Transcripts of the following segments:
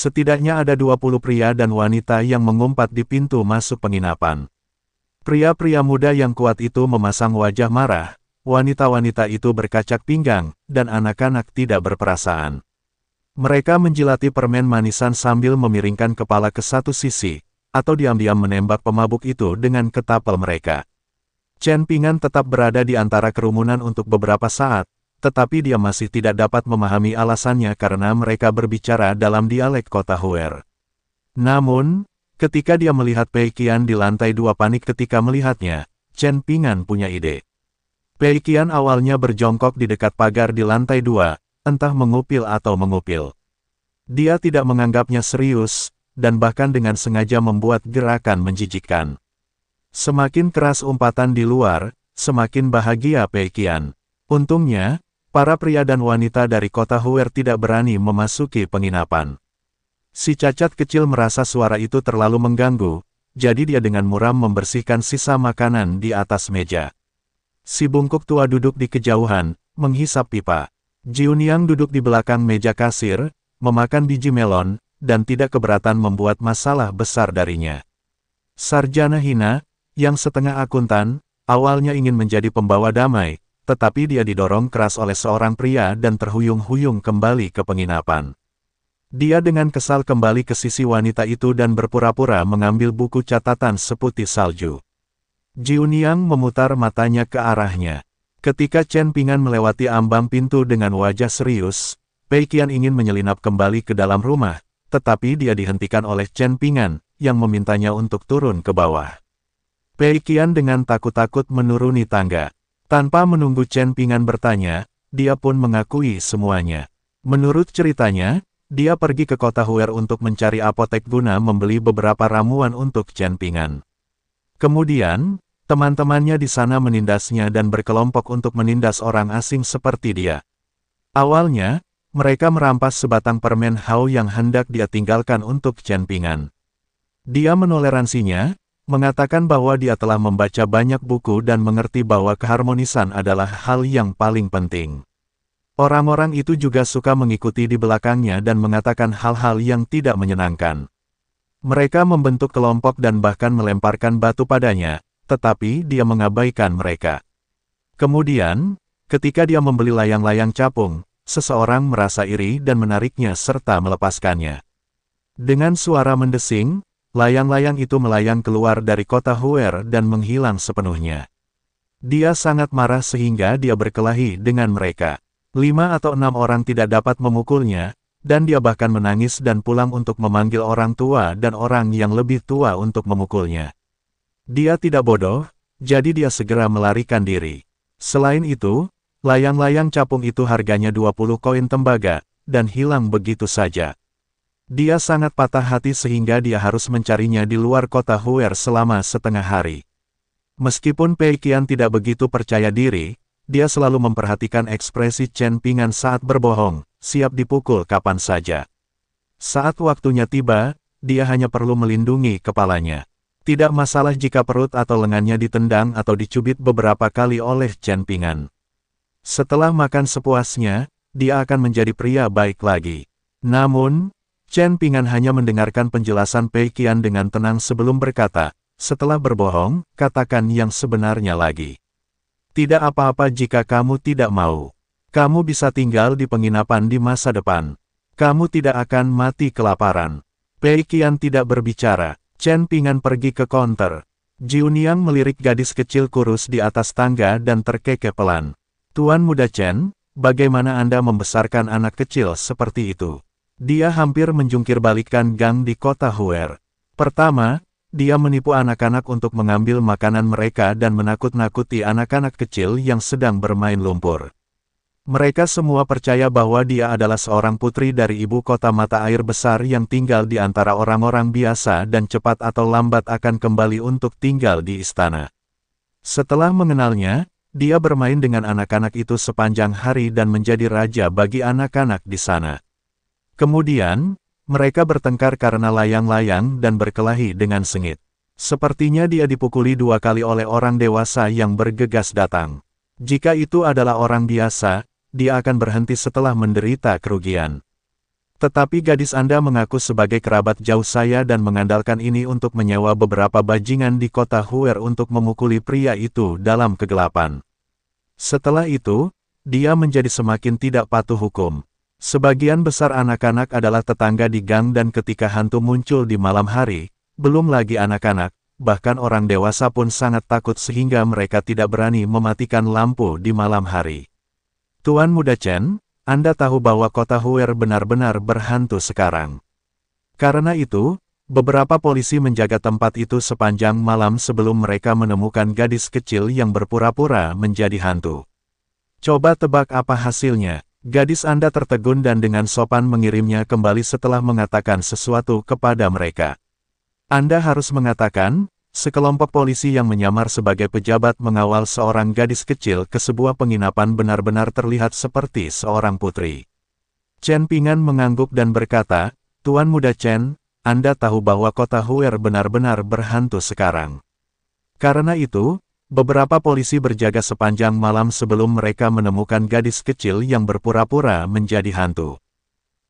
Setidaknya ada 20 pria dan wanita yang mengumpat di pintu masuk penginapan. Pria-pria muda yang kuat itu memasang wajah marah, wanita-wanita itu berkacak pinggang, dan anak-anak tidak berperasaan. Mereka menjilati permen manisan sambil memiringkan kepala ke satu sisi, atau diam-diam menembak pemabuk itu dengan ketapel mereka. Chen Pingan tetap berada di antara kerumunan untuk beberapa saat, tetapi dia masih tidak dapat memahami alasannya karena mereka berbicara dalam dialek kota Huer. Namun, ketika dia melihat Pei Qian di lantai dua panik ketika melihatnya, Chen Pingan punya ide. Pei Qian awalnya berjongkok di dekat pagar di lantai dua, entah mengupil atau mengupil. Dia tidak menganggapnya serius, dan bahkan dengan sengaja membuat gerakan menjijikkan. Semakin keras umpatan di luar, semakin bahagia Pei Qian. Untungnya, Para pria dan wanita dari kota Huer tidak berani memasuki penginapan. Si cacat kecil merasa suara itu terlalu mengganggu, jadi dia dengan muram membersihkan sisa makanan di atas meja. Si bungkuk tua duduk di kejauhan, menghisap pipa. Jiuniang duduk di belakang meja kasir, memakan biji melon, dan tidak keberatan membuat masalah besar darinya. Sarjana Hina, yang setengah akuntan, awalnya ingin menjadi pembawa damai, tetapi dia didorong keras oleh seorang pria dan terhuyung-huyung kembali ke penginapan. Dia dengan kesal kembali ke sisi wanita itu dan berpura-pura mengambil buku catatan seputih salju. Jiuniang memutar matanya ke arahnya. Ketika Chen Pingan melewati ambang pintu dengan wajah serius, Pei Qian ingin menyelinap kembali ke dalam rumah, tetapi dia dihentikan oleh Chen Pingan, yang memintanya untuk turun ke bawah. Pei Qian dengan takut-takut menuruni tangga. Tanpa menunggu Chen Pingan bertanya, dia pun mengakui semuanya. Menurut ceritanya, dia pergi ke kota Huer untuk mencari apotek guna membeli beberapa ramuan untuk Chen Pingan. Kemudian, teman-temannya di sana menindasnya dan berkelompok untuk menindas orang asing seperti dia. Awalnya, mereka merampas sebatang permen hao yang hendak dia tinggalkan untuk Chen Pingan. Dia menoleransinya, mengatakan bahwa dia telah membaca banyak buku dan mengerti bahwa keharmonisan adalah hal yang paling penting. Orang-orang itu juga suka mengikuti di belakangnya dan mengatakan hal-hal yang tidak menyenangkan. Mereka membentuk kelompok dan bahkan melemparkan batu padanya, tetapi dia mengabaikan mereka. Kemudian, ketika dia membeli layang-layang capung, seseorang merasa iri dan menariknya serta melepaskannya. Dengan suara mendesing, layang-layang itu melayang keluar dari kota Huer dan menghilang sepenuhnya. Dia sangat marah sehingga dia berkelahi dengan mereka. Lima atau enam orang tidak dapat memukulnya, dan dia bahkan menangis dan pulang untuk memanggil orang tua dan orang yang lebih tua untuk memukulnya. Dia tidak bodoh, jadi dia segera melarikan diri. Selain itu, layang-layang capung itu harganya 20 koin tembaga, dan hilang begitu saja. Dia sangat patah hati sehingga dia harus mencarinya di luar kota Huer selama setengah hari. Meskipun Pei Qian tidak begitu percaya diri, dia selalu memperhatikan ekspresi Chen Pingan saat berbohong, siap dipukul kapan saja. Saat waktunya tiba, dia hanya perlu melindungi kepalanya. Tidak masalah jika perut atau lengannya ditendang atau dicubit beberapa kali oleh Chen Pingan. Setelah makan sepuasnya, dia akan menjadi pria baik lagi. Namun, Chen Pingan hanya mendengarkan penjelasan Pei Qian dengan tenang sebelum berkata, setelah berbohong, katakan yang sebenarnya lagi. Tidak apa-apa jika kamu tidak mau. Kamu bisa tinggal di penginapan di masa depan. Kamu tidak akan mati kelaparan. Pei Qian tidak berbicara. Chen Pingan pergi ke konter. Jiuniang melirik gadis kecil kurus di atas tangga dan terkekeh pelan. Tuan muda Chen, bagaimana Anda membesarkan anak kecil seperti itu? Dia hampir menjungkir balikan gang di kota Huer. Pertama, dia menipu anak-anak untuk mengambil makanan mereka dan menakut-nakuti anak-anak kecil yang sedang bermain lumpur. Mereka semua percaya bahwa dia adalah seorang putri dari ibu kota mata air besar yang tinggal di antara orang-orang biasa dan cepat atau lambat akan kembali untuk tinggal di istana. Setelah mengenalnya, dia bermain dengan anak-anak itu sepanjang hari dan menjadi raja bagi anak-anak di sana. Kemudian, mereka bertengkar karena layang-layang dan berkelahi dengan sengit. Sepertinya dia dipukuli dua kali oleh orang dewasa yang bergegas datang. Jika itu adalah orang biasa, dia akan berhenti setelah menderita kerugian. Tetapi gadis Anda mengaku sebagai kerabat jauh saya dan mengandalkan ini untuk menyewa beberapa bajingan di kota Huer untuk memukuli pria itu dalam kegelapan. Setelah itu, dia menjadi semakin tidak patuh hukum. Sebagian besar anak-anak adalah tetangga di gang dan ketika hantu muncul di malam hari, belum lagi anak-anak, bahkan orang dewasa pun sangat takut sehingga mereka tidak berani mematikan lampu di malam hari. Tuan Muda Chen, Anda tahu bahwa kota Huer benar-benar berhantu sekarang. Karena itu, Beberapa polisi menjaga tempat itu sepanjang malam sebelum mereka menemukan gadis kecil yang berpura-pura menjadi hantu. Coba tebak apa hasilnya. Gadis Anda tertegun dan dengan sopan mengirimnya kembali setelah mengatakan sesuatu kepada mereka. Anda harus mengatakan, sekelompok polisi yang menyamar sebagai pejabat mengawal seorang gadis kecil ke sebuah penginapan benar-benar terlihat seperti seorang putri. Chen Pingan mengangguk dan berkata, Tuan Muda Chen, Anda tahu bahwa kota Huer benar-benar berhantu sekarang. Karena itu, Beberapa polisi berjaga sepanjang malam sebelum mereka menemukan gadis kecil yang berpura-pura menjadi hantu.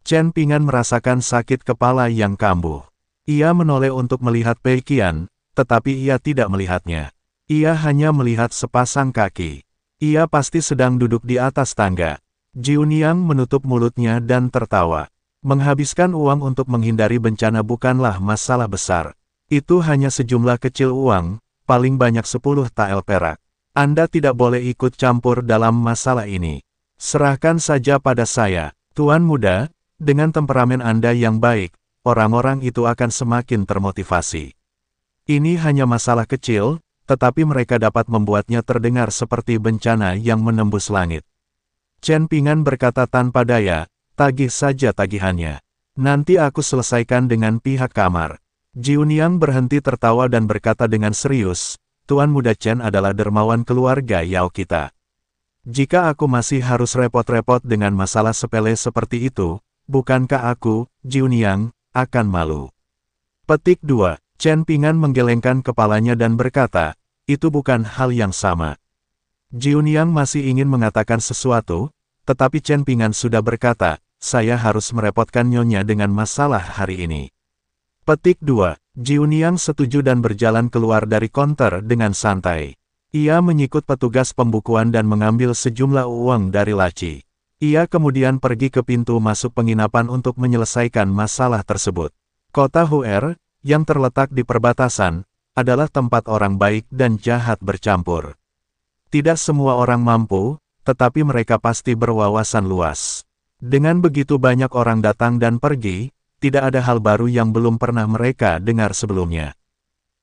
Chen Pingan merasakan sakit kepala yang kambuh. Ia menoleh untuk melihat Pei Qian, tetapi ia tidak melihatnya. Ia hanya melihat sepasang kaki. Ia pasti sedang duduk di atas tangga. Jiuniang menutup mulutnya dan tertawa. Menghabiskan uang untuk menghindari bencana bukanlah masalah besar. Itu hanya sejumlah kecil uang, paling banyak 10 tael perak. Anda tidak boleh ikut campur dalam masalah ini. Serahkan saja pada saya, Tuan Muda, dengan temperamen Anda yang baik, orang-orang itu akan semakin termotivasi. Ini hanya masalah kecil, tetapi mereka dapat membuatnya terdengar seperti bencana yang menembus langit. Chen Pingan berkata tanpa daya, tagih saja tagihannya. Nanti aku selesaikan dengan pihak kamar. Jiuniang berhenti tertawa dan berkata dengan serius, Tuan Muda Chen adalah dermawan keluarga Yao kita. Jika aku masih harus repot-repot dengan masalah sepele seperti itu, bukankah aku, Jiuniang, akan malu? Petik 2. Chen Pingan menggelengkan kepalanya dan berkata, itu bukan hal yang sama. Jiuniang masih ingin mengatakan sesuatu, tetapi Chen Pingan sudah berkata, saya harus merepotkan nyonya dengan masalah hari ini. Petik 2. Jiuniang setuju dan berjalan keluar dari konter dengan santai. Ia menyikut petugas pembukuan dan mengambil sejumlah uang dari laci. Ia kemudian pergi ke pintu masuk penginapan untuk menyelesaikan masalah tersebut. Kota Huer, yang terletak di perbatasan, adalah tempat orang baik dan jahat bercampur. Tidak semua orang mampu, tetapi mereka pasti berwawasan luas. Dengan begitu banyak orang datang dan pergi, tidak ada hal baru yang belum pernah mereka dengar sebelumnya.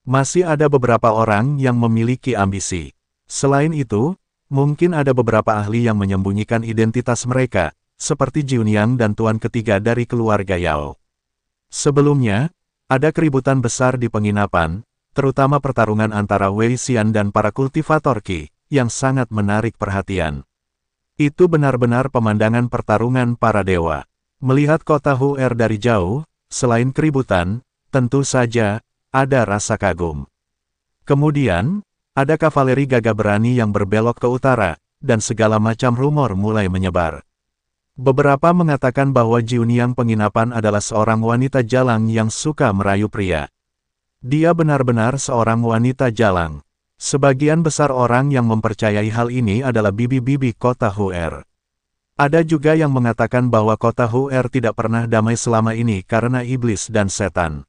Masih ada beberapa orang yang memiliki ambisi. Selain itu, mungkin ada beberapa ahli yang menyembunyikan identitas mereka, seperti Jiunyang dan tuan ketiga dari keluarga Yao. Sebelumnya, ada keributan besar di penginapan, terutama pertarungan antara Wei Xian dan para kultivator Qi, yang sangat menarik perhatian. Itu benar-benar pemandangan pertarungan para dewa. Melihat kota Huer dari jauh, selain keributan, tentu saja, ada rasa kagum. Kemudian, ada kavaleri gagah berani yang berbelok ke utara, dan segala macam rumor mulai menyebar. Beberapa mengatakan bahwa Jiuniang penginapan adalah seorang wanita jalang yang suka merayu pria. Dia benar-benar seorang wanita jalang. Sebagian besar orang yang mempercayai hal ini adalah bibi-bibi kota Huer. Ada juga yang mengatakan bahwa kota Hu'er tidak pernah damai selama ini karena iblis dan setan.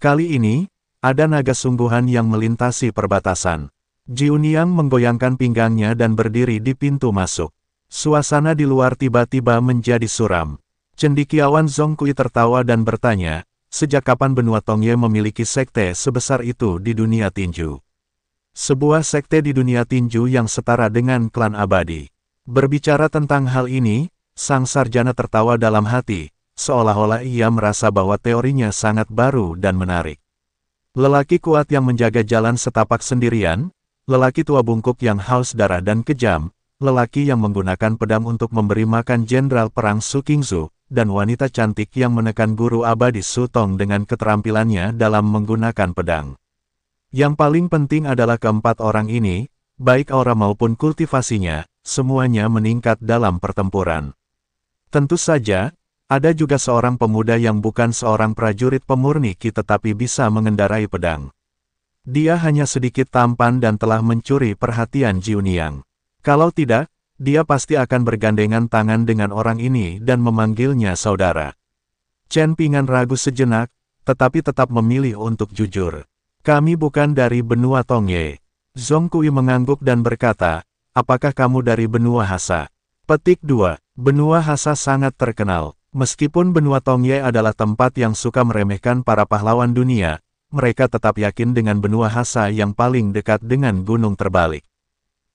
Kali ini, ada naga sungguhan yang melintasi perbatasan. Jiuniang menggoyangkan pinggangnya dan berdiri di pintu masuk. Suasana di luar tiba-tiba menjadi suram. Cendikiawan Zongkui tertawa dan bertanya, sejak kapan benua Tongye memiliki sekte sebesar itu di dunia tinju? Sebuah sekte di dunia tinju yang setara dengan klan abadi. Berbicara tentang hal ini, sang sarjana tertawa dalam hati, seolah-olah ia merasa bahwa teorinya sangat baru dan menarik. Lelaki kuat yang menjaga jalan setapak sendirian, lelaki tua bungkuk yang haus darah dan kejam, lelaki yang menggunakan pedang untuk memberi makan jenderal perang Su Qingzu, dan wanita cantik yang menekan guru abadi Sutong dengan keterampilannya dalam menggunakan pedang. Yang paling penting adalah keempat orang ini, baik aura maupun kultivasinya, semuanya meningkat dalam pertempuran. Tentu saja, ada juga seorang pemuda yang bukan seorang prajurit pemurni Ki tetapi bisa mengendarai pedang. Dia hanya sedikit tampan dan telah mencuri perhatian Jiuniang. Kalau tidak, dia pasti akan bergandengan tangan dengan orang ini dan memanggilnya saudara. Chen Pingan ragu sejenak, tetapi tetap memilih untuk jujur. Kami bukan dari benua Tongye. Zong Kui mengangguk dan berkata, apakah kamu dari benua Hasa? Petik 2. Benua Hasa sangat terkenal. Meskipun benua Tongye adalah tempat yang suka meremehkan para pahlawan dunia, mereka tetap yakin dengan benua Hasa yang paling dekat dengan gunung terbalik.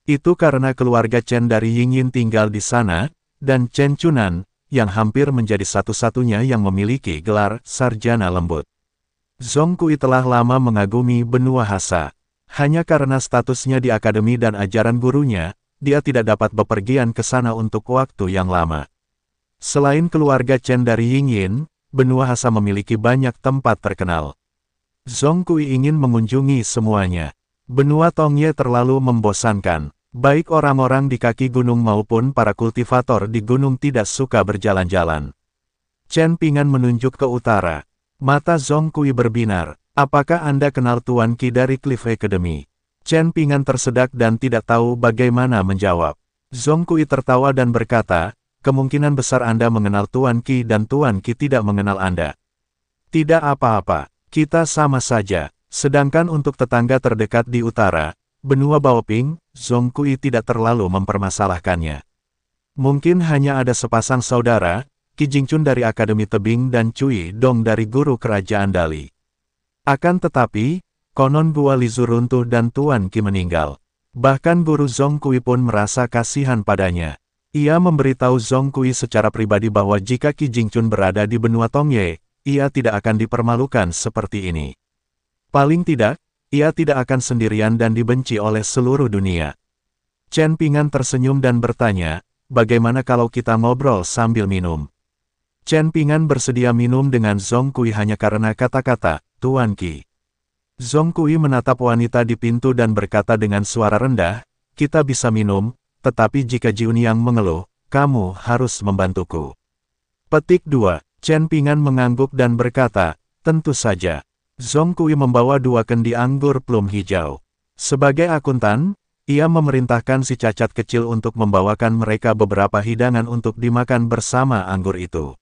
Itu karena keluarga Chen dari Yingyin tinggal di sana, dan Chen Chunan, yang hampir menjadi satu-satunya yang memiliki gelar sarjana lembut. Zong Kui telah lama mengagumi benua Hasa. Hanya karena statusnya di akademi dan ajaran gurunya, dia tidak dapat bepergian ke sana untuk waktu yang lama. Selain keluarga Chen dari Yingyin, benua Hasa memiliki banyak tempat terkenal. Zhong Kui ingin mengunjungi semuanya. Benua Tongye terlalu membosankan. Baik orang-orang di kaki gunung maupun para kultivator di gunung tidak suka berjalan-jalan. Chen Pingan menunjuk ke utara. Mata Zhong Kui berbinar. Apakah Anda kenal Tuan Ki dari Cliff Academy? Chen Pingan tersedak dan tidak tahu bagaimana menjawab. Zong Kui tertawa dan berkata, kemungkinan besar Anda mengenal Tuan Ki dan Tuan Ki tidak mengenal Anda. Tidak apa-apa, kita sama saja. Sedangkan untuk tetangga terdekat di utara, benua Baoping, Zong Kui tidak terlalu mempermasalahkannya. Mungkin hanya ada sepasang saudara, Ki Jingchun dari Akademi Tebing dan Cui Dong dari Guru Kerajaan Dali. Akan tetapi, konon gua Lizu runtuh dan Tuan Ki meninggal. Bahkan guru Zong Kui pun merasa kasihan padanya. Ia memberitahu Zong Kui secara pribadi bahwa jika Ki Jingchun berada di benua Tongye, ia tidak akan dipermalukan seperti ini. Paling tidak, ia tidak akan sendirian dan dibenci oleh seluruh dunia. Chen Pingan tersenyum dan bertanya, bagaimana kalau kita ngobrol sambil minum? Chen Pingan bersedia minum dengan Zong Kui hanya karena kata-kata, Tuan Ki. Zong Kui menatap wanita di pintu dan berkata dengan suara rendah, kita bisa minum, tetapi jika Yang mengeluh, kamu harus membantuku. Petik 2, Chen Pingan mengangguk dan berkata, tentu saja. Zong Kui membawa dua kendi anggur plum hijau. Sebagai akuntan, ia memerintahkan si cacat kecil untuk membawakan mereka beberapa hidangan untuk dimakan bersama anggur itu.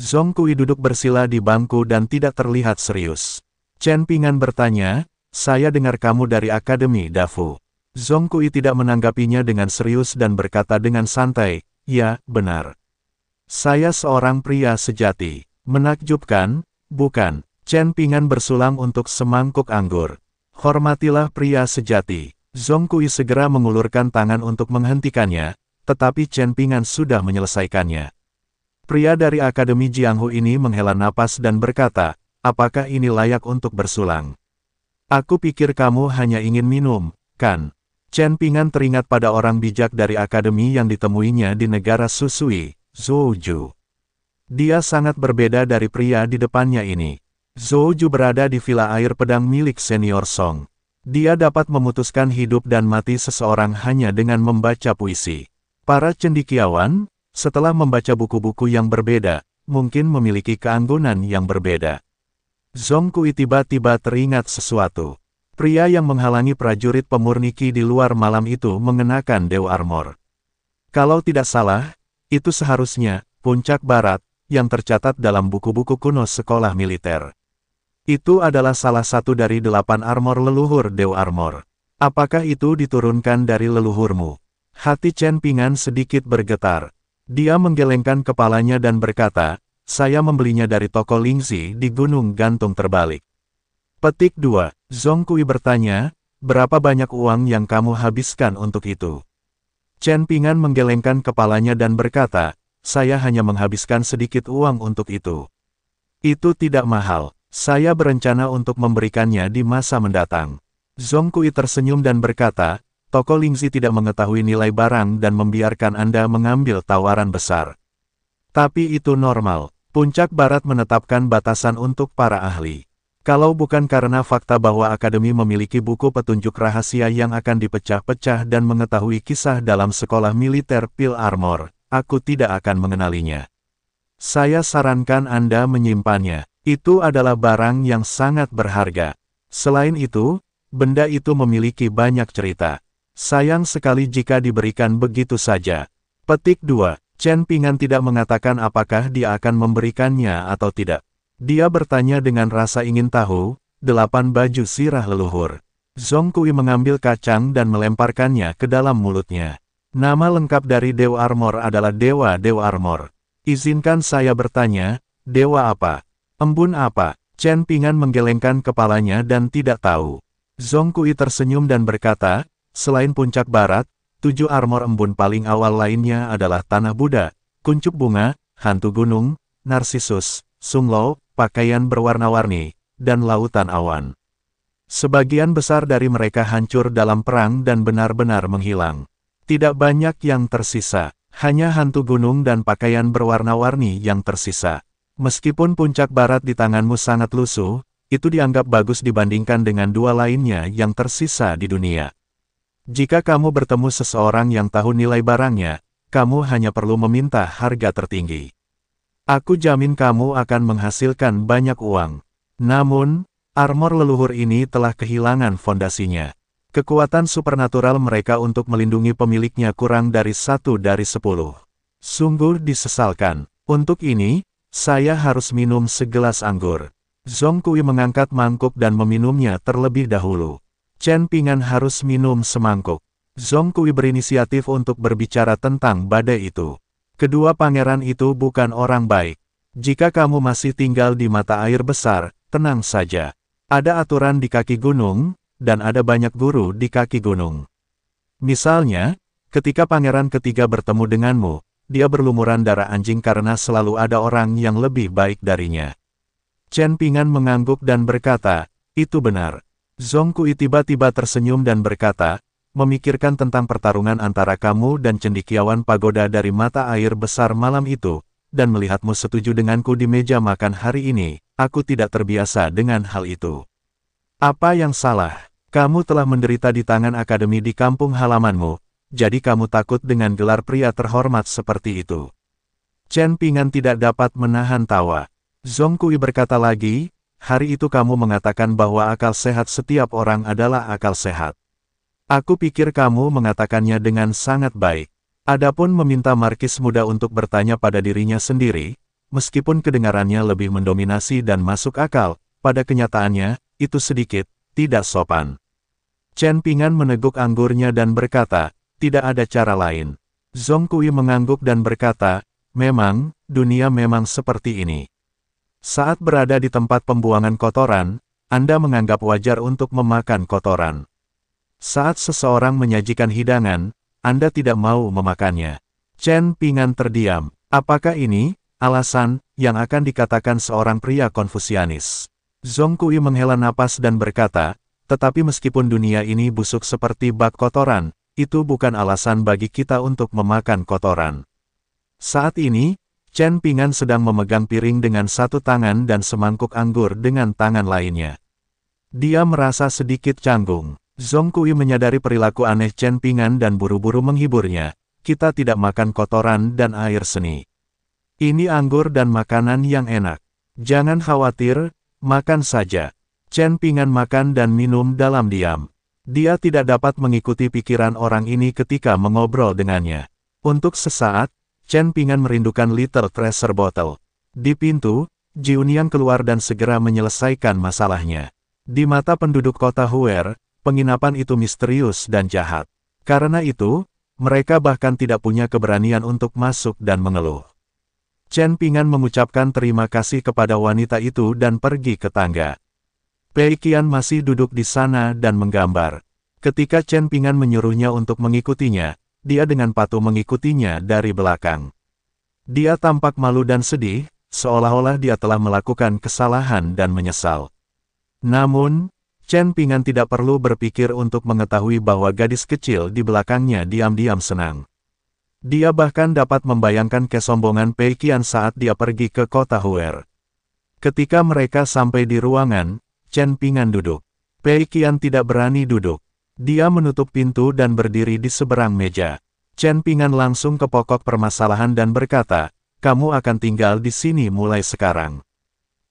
Zong Kui duduk bersila di bangku dan tidak terlihat serius. Chen Pingan bertanya, saya dengar kamu dari Akademi Dafu. Zong Kui tidak menanggapinya dengan serius dan berkata dengan santai, ya, benar. Saya seorang pria sejati. Menakjubkan? Bukan. Chen Pingan bersulam untuk semangkuk anggur. Hormatilah pria sejati. Zong Kui segera mengulurkan tangan untuk menghentikannya, tetapi Chen Pingan sudah menyelesaikannya. Pria dari Akademi Jianghu ini menghela napas dan berkata, apakah ini layak untuk bersulang? Aku pikir kamu hanya ingin minum, kan? Chen Pingan teringat pada orang bijak dari Akademi yang ditemuinya di negara Susui, Zhouju. Dia sangat berbeda dari pria di depannya ini. Zhouju berada di villa air pedang milik senior Song. Dia dapat memutuskan hidup dan mati seseorang hanya dengan membaca puisi. Para cendikiawan, setelah membaca buku-buku yang berbeda, mungkin memiliki keanggunan yang berbeda. Zong Kui tiba-tiba teringat sesuatu. Pria yang menghalangi prajurit pemurniki di luar malam itu mengenakan Dew Armor. Kalau tidak salah, itu seharusnya puncak barat yang tercatat dalam buku-buku kuno sekolah militer. Itu adalah salah satu dari delapan armor leluhur Dew Armor. Apakah itu diturunkan dari leluhurmu? Hati Chen Pingan sedikit bergetar. Dia menggelengkan kepalanya dan berkata, saya membelinya dari toko Lingzi di Gunung Gantung terbalik. Petik 2. Zhong Kui bertanya, berapa banyak uang yang kamu habiskan untuk itu? Chen Pingan menggelengkan kepalanya dan berkata, saya hanya menghabiskan sedikit uang untuk itu. Itu tidak mahal. Saya berencana untuk memberikannya di masa mendatang. Zongkui Kui tersenyum dan berkata, Toko Lingzi tidak mengetahui nilai barang dan membiarkan Anda mengambil tawaran besar. Tapi itu normal. Puncak Barat menetapkan batasan untuk para ahli. Kalau bukan karena fakta bahwa Akademi memiliki buku petunjuk rahasia yang akan dipecah-pecah dan mengetahui kisah dalam sekolah militer Pil Armor, aku tidak akan mengenalinya. Saya sarankan Anda menyimpannya. Itu adalah barang yang sangat berharga. Selain itu, benda itu memiliki banyak cerita. Sayang sekali jika diberikan begitu saja. Petik 2. Chen Pingan tidak mengatakan apakah dia akan memberikannya atau tidak. Dia bertanya dengan rasa ingin tahu, delapan baju sirah leluhur. Zong Kui mengambil kacang dan melemparkannya ke dalam mulutnya. Nama lengkap dari Dewa Armor adalah Dewa Dewa Armor. Izinkan saya bertanya, Dewa apa? Embun apa? Chen Pingan menggelengkan kepalanya dan tidak tahu. Zong Kui tersenyum dan berkata, Selain puncak barat, tujuh armor embun paling awal lainnya adalah Tanah Buddha, Kuncup Bunga, Hantu Gunung, Narsisus, Sunglo, Pakaian Berwarna-Warni, dan Lautan Awan. Sebagian besar dari mereka hancur dalam perang dan benar-benar menghilang. Tidak banyak yang tersisa, hanya hantu gunung dan pakaian berwarna-warni yang tersisa. Meskipun puncak barat di tanganmu sangat lusuh, itu dianggap bagus dibandingkan dengan dua lainnya yang tersisa di dunia. Jika kamu bertemu seseorang yang tahu nilai barangnya, kamu hanya perlu meminta harga tertinggi. Aku jamin kamu akan menghasilkan banyak uang. Namun, armor leluhur ini telah kehilangan fondasinya. Kekuatan supernatural mereka untuk melindungi pemiliknya kurang dari satu dari sepuluh. Sungguh disesalkan. Untuk ini, saya harus minum segelas anggur. Zong Kui mengangkat mangkuk dan meminumnya terlebih dahulu. Chen Pingan harus minum semangkuk. Zong Kui berinisiatif untuk berbicara tentang badai itu. Kedua pangeran itu bukan orang baik. Jika kamu masih tinggal di mata air besar, tenang saja. Ada aturan di kaki gunung, dan ada banyak guru di kaki gunung. Misalnya, ketika pangeran ketiga bertemu denganmu, dia berlumuran darah anjing karena selalu ada orang yang lebih baik darinya. Chen Pingan mengangguk dan berkata, itu benar. Zhong Kui tiba-tiba tersenyum dan berkata, memikirkan tentang pertarungan antara kamu dan cendikiawan pagoda dari mata air besar malam itu, dan melihatmu setuju denganku di meja makan hari ini, aku tidak terbiasa dengan hal itu. Apa yang salah? Kamu telah menderita di tangan akademi di kampung halamanmu, jadi kamu takut dengan gelar pria terhormat seperti itu. Chen Pingan tidak dapat menahan tawa. Zhong Kui berkata lagi, Hari itu kamu mengatakan bahwa akal sehat setiap orang adalah akal sehat. Aku pikir kamu mengatakannya dengan sangat baik. Adapun meminta markis muda untuk bertanya pada dirinya sendiri, meskipun kedengarannya lebih mendominasi dan masuk akal, pada kenyataannya, itu sedikit, tidak sopan. Chen Pingan meneguk anggurnya dan berkata, tidak ada cara lain. Zongkui Kui mengangguk dan berkata, memang, dunia memang seperti ini. Saat berada di tempat pembuangan kotoran, Anda menganggap wajar untuk memakan kotoran. Saat seseorang menyajikan hidangan, Anda tidak mau memakannya. Chen Pingan terdiam. Apakah ini alasan yang akan dikatakan seorang pria konfusianis? Zong Kui menghela napas dan berkata, tetapi meskipun dunia ini busuk seperti bak kotoran, itu bukan alasan bagi kita untuk memakan kotoran. Saat ini, Chen Pingan sedang memegang piring dengan satu tangan dan semangkuk anggur dengan tangan lainnya. Dia merasa sedikit canggung. Zong Kui menyadari perilaku aneh Chen Pingan dan buru-buru menghiburnya. Kita tidak makan kotoran dan air seni. Ini anggur dan makanan yang enak. Jangan khawatir, makan saja. Chen Pingan makan dan minum dalam diam. Dia tidak dapat mengikuti pikiran orang ini ketika mengobrol dengannya. Untuk sesaat, Chen Pingan merindukan liter Treasure Bottle. Di pintu, Yang keluar dan segera menyelesaikan masalahnya. Di mata penduduk kota Huer, penginapan itu misterius dan jahat. Karena itu, mereka bahkan tidak punya keberanian untuk masuk dan mengeluh. Chen Pingan mengucapkan terima kasih kepada wanita itu dan pergi ke tangga. Pei Qian masih duduk di sana dan menggambar. Ketika Chen Pingan menyuruhnya untuk mengikutinya, dia dengan patuh mengikutinya dari belakang. Dia tampak malu dan sedih, seolah-olah dia telah melakukan kesalahan dan menyesal. Namun, Chen Pingan tidak perlu berpikir untuk mengetahui bahwa gadis kecil di belakangnya diam-diam senang. Dia bahkan dapat membayangkan kesombongan Pei Qian saat dia pergi ke kota Huer. Ketika mereka sampai di ruangan, Chen Pingan duduk. Pei Qian tidak berani duduk. Dia menutup pintu dan berdiri di seberang meja. Chen Pingan langsung ke pokok permasalahan dan berkata, kamu akan tinggal di sini mulai sekarang.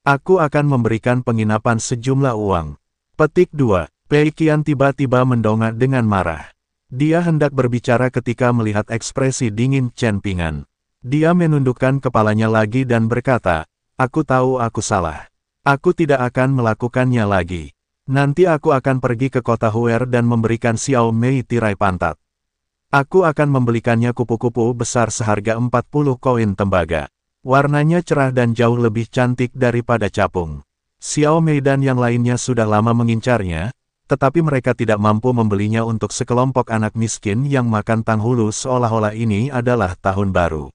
Aku akan memberikan penginapan sejumlah uang. Petik 2. Pei Qian tiba-tiba mendongak dengan marah. Dia hendak berbicara ketika melihat ekspresi dingin Chen Pingan. Dia menundukkan kepalanya lagi dan berkata, Aku tahu aku salah. Aku tidak akan melakukannya lagi. Nanti aku akan pergi ke kota Huer dan memberikan Xiao Mei tirai pantat. Aku akan membelikannya kupu-kupu besar seharga 40 koin tembaga. Warnanya cerah dan jauh lebih cantik daripada capung. Xiao Mei dan yang lainnya sudah lama mengincarnya, tetapi mereka tidak mampu membelinya untuk sekelompok anak miskin yang makan tanghulu seolah-olah ini adalah tahun baru.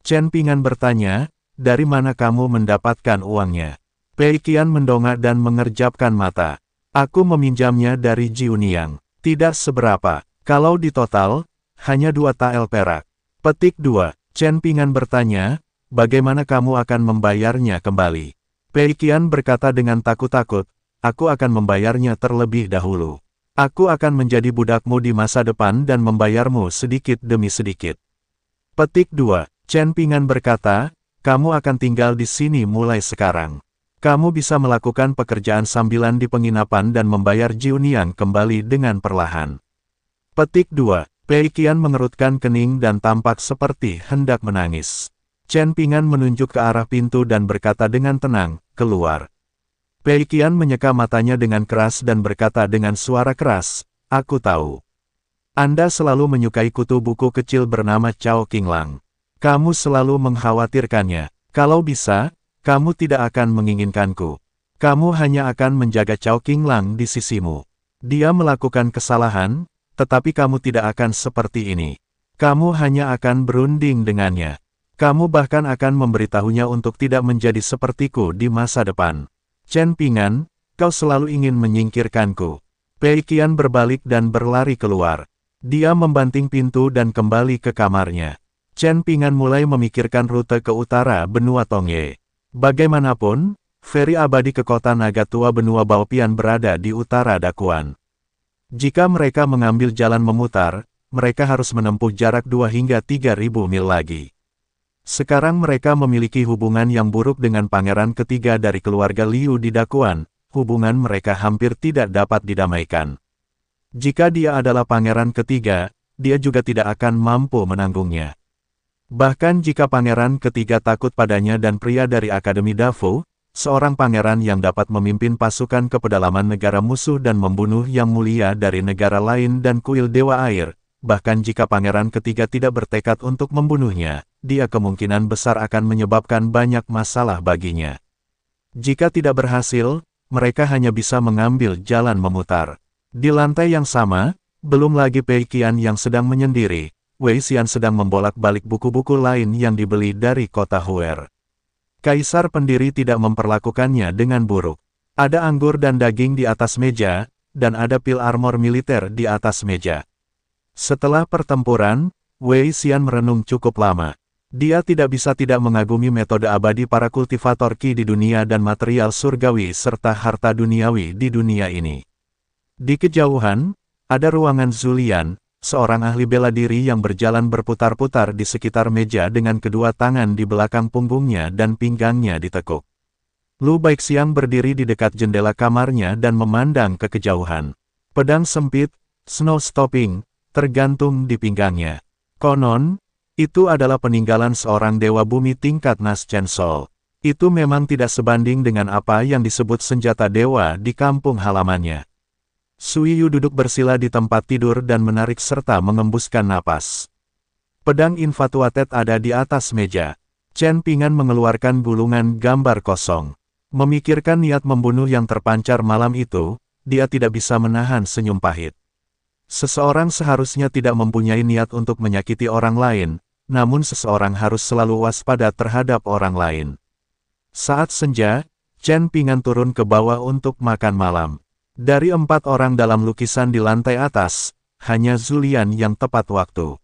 Chen Pingan bertanya, dari mana kamu mendapatkan uangnya? Pei Qian mendongak dan mengerjapkan mata. Aku meminjamnya dari Jiuniang. Tidak seberapa. Kalau di total, hanya dua tael perak. Petik 2. Chen Pingan bertanya, bagaimana kamu akan membayarnya kembali? Pei Qian berkata dengan takut-takut, aku akan membayarnya terlebih dahulu. Aku akan menjadi budakmu di masa depan dan membayarmu sedikit demi sedikit. Petik 2. Chen Pingan berkata, kamu akan tinggal di sini mulai sekarang. Kamu bisa melakukan pekerjaan sambilan di penginapan dan membayar Jiunian kembali dengan perlahan. Petik 2. Pei Qian mengerutkan kening dan tampak seperti hendak menangis. Chen Pingan menunjuk ke arah pintu dan berkata dengan tenang, keluar. Pei Qian menyeka matanya dengan keras dan berkata dengan suara keras, aku tahu. Anda selalu menyukai kutu buku kecil bernama Chao Qinglang. Kamu selalu mengkhawatirkannya. Kalau bisa, kamu tidak akan menginginkanku. Kamu hanya akan menjaga Cao King Lang di sisimu. Dia melakukan kesalahan, tetapi kamu tidak akan seperti ini. Kamu hanya akan berunding dengannya. Kamu bahkan akan memberitahunya untuk tidak menjadi sepertiku di masa depan. Chen Pingan, kau selalu ingin menyingkirkanku. Pei Qian berbalik dan berlari keluar. Dia membanting pintu dan kembali ke kamarnya. Chen Pingan mulai memikirkan rute ke utara benua Tongye. Bagaimanapun, feri abadi ke kota naga tua benua Baopian berada di utara Dakuan. Jika mereka mengambil jalan memutar, mereka harus menempuh jarak 2 hingga 3 ribu mil lagi. Sekarang mereka memiliki hubungan yang buruk dengan pangeran ketiga dari keluarga Liu di Dakuan, hubungan mereka hampir tidak dapat didamaikan. Jika dia adalah pangeran ketiga, dia juga tidak akan mampu menanggungnya. Bahkan jika pangeran ketiga takut padanya dan pria dari Akademi Davo, seorang pangeran yang dapat memimpin pasukan ke pedalaman negara musuh dan membunuh yang mulia dari negara lain dan kuil Dewa Air, bahkan jika pangeran ketiga tidak bertekad untuk membunuhnya, dia kemungkinan besar akan menyebabkan banyak masalah baginya. Jika tidak berhasil, mereka hanya bisa mengambil jalan memutar. Di lantai yang sama, belum lagi Pei Qian yang sedang menyendiri, Wei Xian sedang membolak-balik buku-buku lain yang dibeli dari kota Huer. Kaisar pendiri tidak memperlakukannya dengan buruk. Ada anggur dan daging di atas meja, dan ada pil armor militer di atas meja. Setelah pertempuran, Wei Xian merenung cukup lama. Dia tidak bisa tidak mengagumi metode abadi para kultivator Qi di dunia dan material surgawi serta harta duniawi di dunia ini. Di kejauhan, ada ruangan Zulian, seorang ahli bela diri yang berjalan berputar-putar di sekitar meja dengan kedua tangan di belakang punggungnya dan pinggangnya ditekuk. Lu Baik Siang berdiri di dekat jendela kamarnya dan memandang ke kejauhan. Pedang sempit, snow stopping, tergantung di pinggangnya. Konon, itu adalah peninggalan seorang dewa bumi tingkat Nas Chen Sol. Itu memang tidak sebanding dengan apa yang disebut senjata dewa di kampung halamannya. Suiyu duduk bersila di tempat tidur dan menarik serta mengembuskan napas. Pedang Infatuatet ada di atas meja. Chen Pingan mengeluarkan gulungan gambar kosong. Memikirkan niat membunuh yang terpancar malam itu, dia tidak bisa menahan senyum pahit. Seseorang seharusnya tidak mempunyai niat untuk menyakiti orang lain, namun seseorang harus selalu waspada terhadap orang lain. Saat senja, Chen Pingan turun ke bawah untuk makan malam. Dari empat orang dalam lukisan di lantai atas, hanya Zulian yang tepat waktu.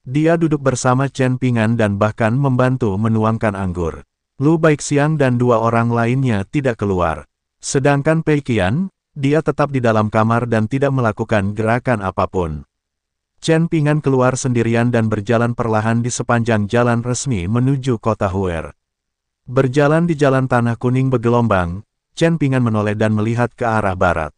Dia duduk bersama Chen Pingan dan bahkan membantu menuangkan anggur. Lu Baik Siang dan dua orang lainnya tidak keluar. Sedangkan Pei Qian, dia tetap di dalam kamar dan tidak melakukan gerakan apapun. Chen Pingan keluar sendirian dan berjalan perlahan di sepanjang jalan resmi menuju kota Huer. Berjalan di jalan tanah kuning bergelombang, Chen Pingan menoleh dan melihat ke arah barat.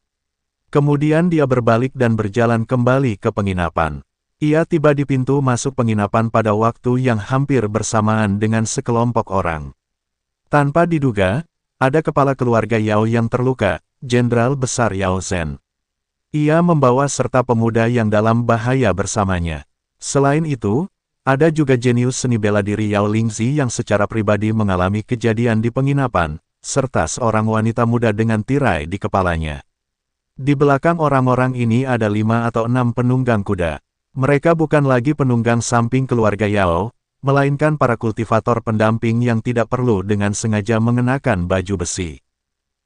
Kemudian dia berbalik dan berjalan kembali ke penginapan. Ia tiba di pintu masuk penginapan pada waktu yang hampir bersamaan dengan sekelompok orang. Tanpa diduga, ada kepala keluarga Yao yang terluka, Jenderal Besar Yao Zhen. Ia membawa serta pemuda yang dalam bahaya bersamanya. Selain itu, ada juga jenius seni bela diri Yao Lingzi yang secara pribadi mengalami kejadian di penginapan, serta seorang wanita muda dengan tirai di kepalanya. Di belakang orang-orang ini ada lima atau enam penunggang kuda. Mereka bukan lagi penunggang samping keluarga Yao, melainkan para kultivator pendamping yang tidak perlu dengan sengaja mengenakan baju besi.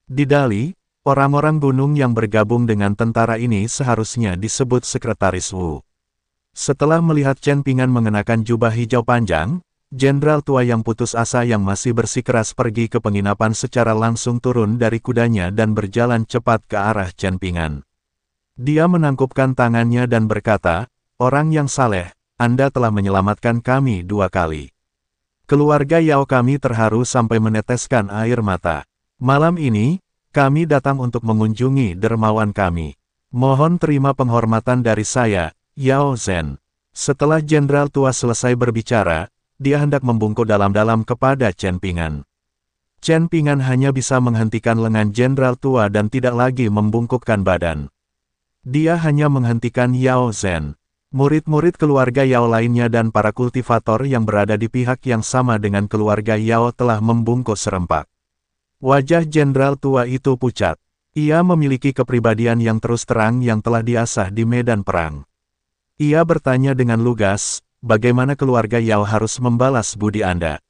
Di Dali, orang-orang gunung yang bergabung dengan tentara ini seharusnya disebut sekretaris Wu. Setelah melihat Chen Pingan mengenakan jubah hijau panjang, Jenderal tua yang putus asa yang masih bersikeras pergi ke penginapan secara langsung turun dari kudanya dan berjalan cepat ke arah Chen Chenpingan. Dia menangkupkan tangannya dan berkata, Orang yang saleh, Anda telah menyelamatkan kami dua kali. Keluarga Yao kami terharu sampai meneteskan air mata. Malam ini, kami datang untuk mengunjungi dermawan kami. Mohon terima penghormatan dari saya, Yao Zhen. Setelah Jenderal tua selesai berbicara, dia hendak membungkuk dalam-dalam kepada Chen Pingan. Chen Pingan hanya bisa menghentikan lengan jenderal tua dan tidak lagi membungkukkan badan. Dia hanya menghentikan Yao Zhen. Murid-murid keluarga Yao lainnya dan para kultivator yang berada di pihak yang sama dengan keluarga Yao telah membungkuk serempak. Wajah jenderal tua itu pucat. Ia memiliki kepribadian yang terus terang yang telah diasah di medan perang. Ia bertanya dengan lugas, Bagaimana keluarga Yao harus membalas budi Anda?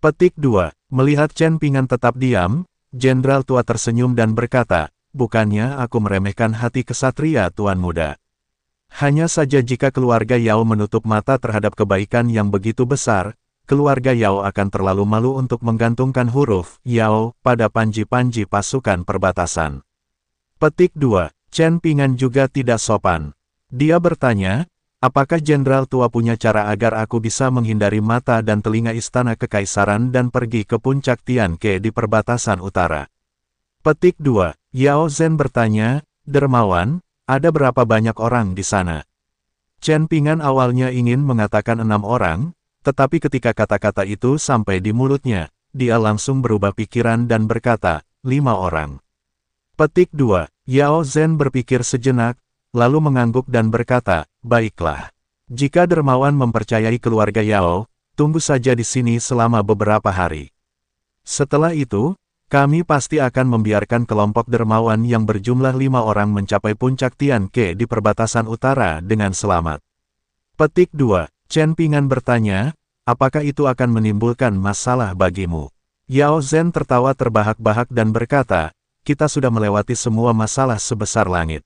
Petik 2. Melihat Chen Pingan tetap diam, Jenderal tua tersenyum dan berkata, bukannya aku meremehkan hati kesatria tuan muda. Hanya saja jika keluarga Yao menutup mata terhadap kebaikan yang begitu besar, keluarga Yao akan terlalu malu untuk menggantungkan huruf Yao pada panji-panji pasukan perbatasan. Petik 2. Chen Pingan juga tidak sopan. Dia bertanya, Apakah jenderal tua punya cara agar aku bisa menghindari mata dan telinga istana kekaisaran dan pergi ke puncak Tianke di perbatasan utara? Petik 2. Yao Zhen bertanya, Dermawan, ada berapa banyak orang di sana? Chen Pingan awalnya ingin mengatakan enam orang, tetapi ketika kata-kata itu sampai di mulutnya, dia langsung berubah pikiran dan berkata, lima orang. Petik 2. Yao Zhen berpikir sejenak, lalu mengangguk dan berkata, Baiklah. Jika dermawan mempercayai keluarga Yao, tunggu saja di sini selama beberapa hari. Setelah itu, kami pasti akan membiarkan kelompok dermawan yang berjumlah lima orang mencapai puncak Tianke di perbatasan utara dengan selamat. Petik 2. Chen Pingan bertanya, apakah itu akan menimbulkan masalah bagimu? Yao Zhen tertawa terbahak-bahak dan berkata, kita sudah melewati semua masalah sebesar langit.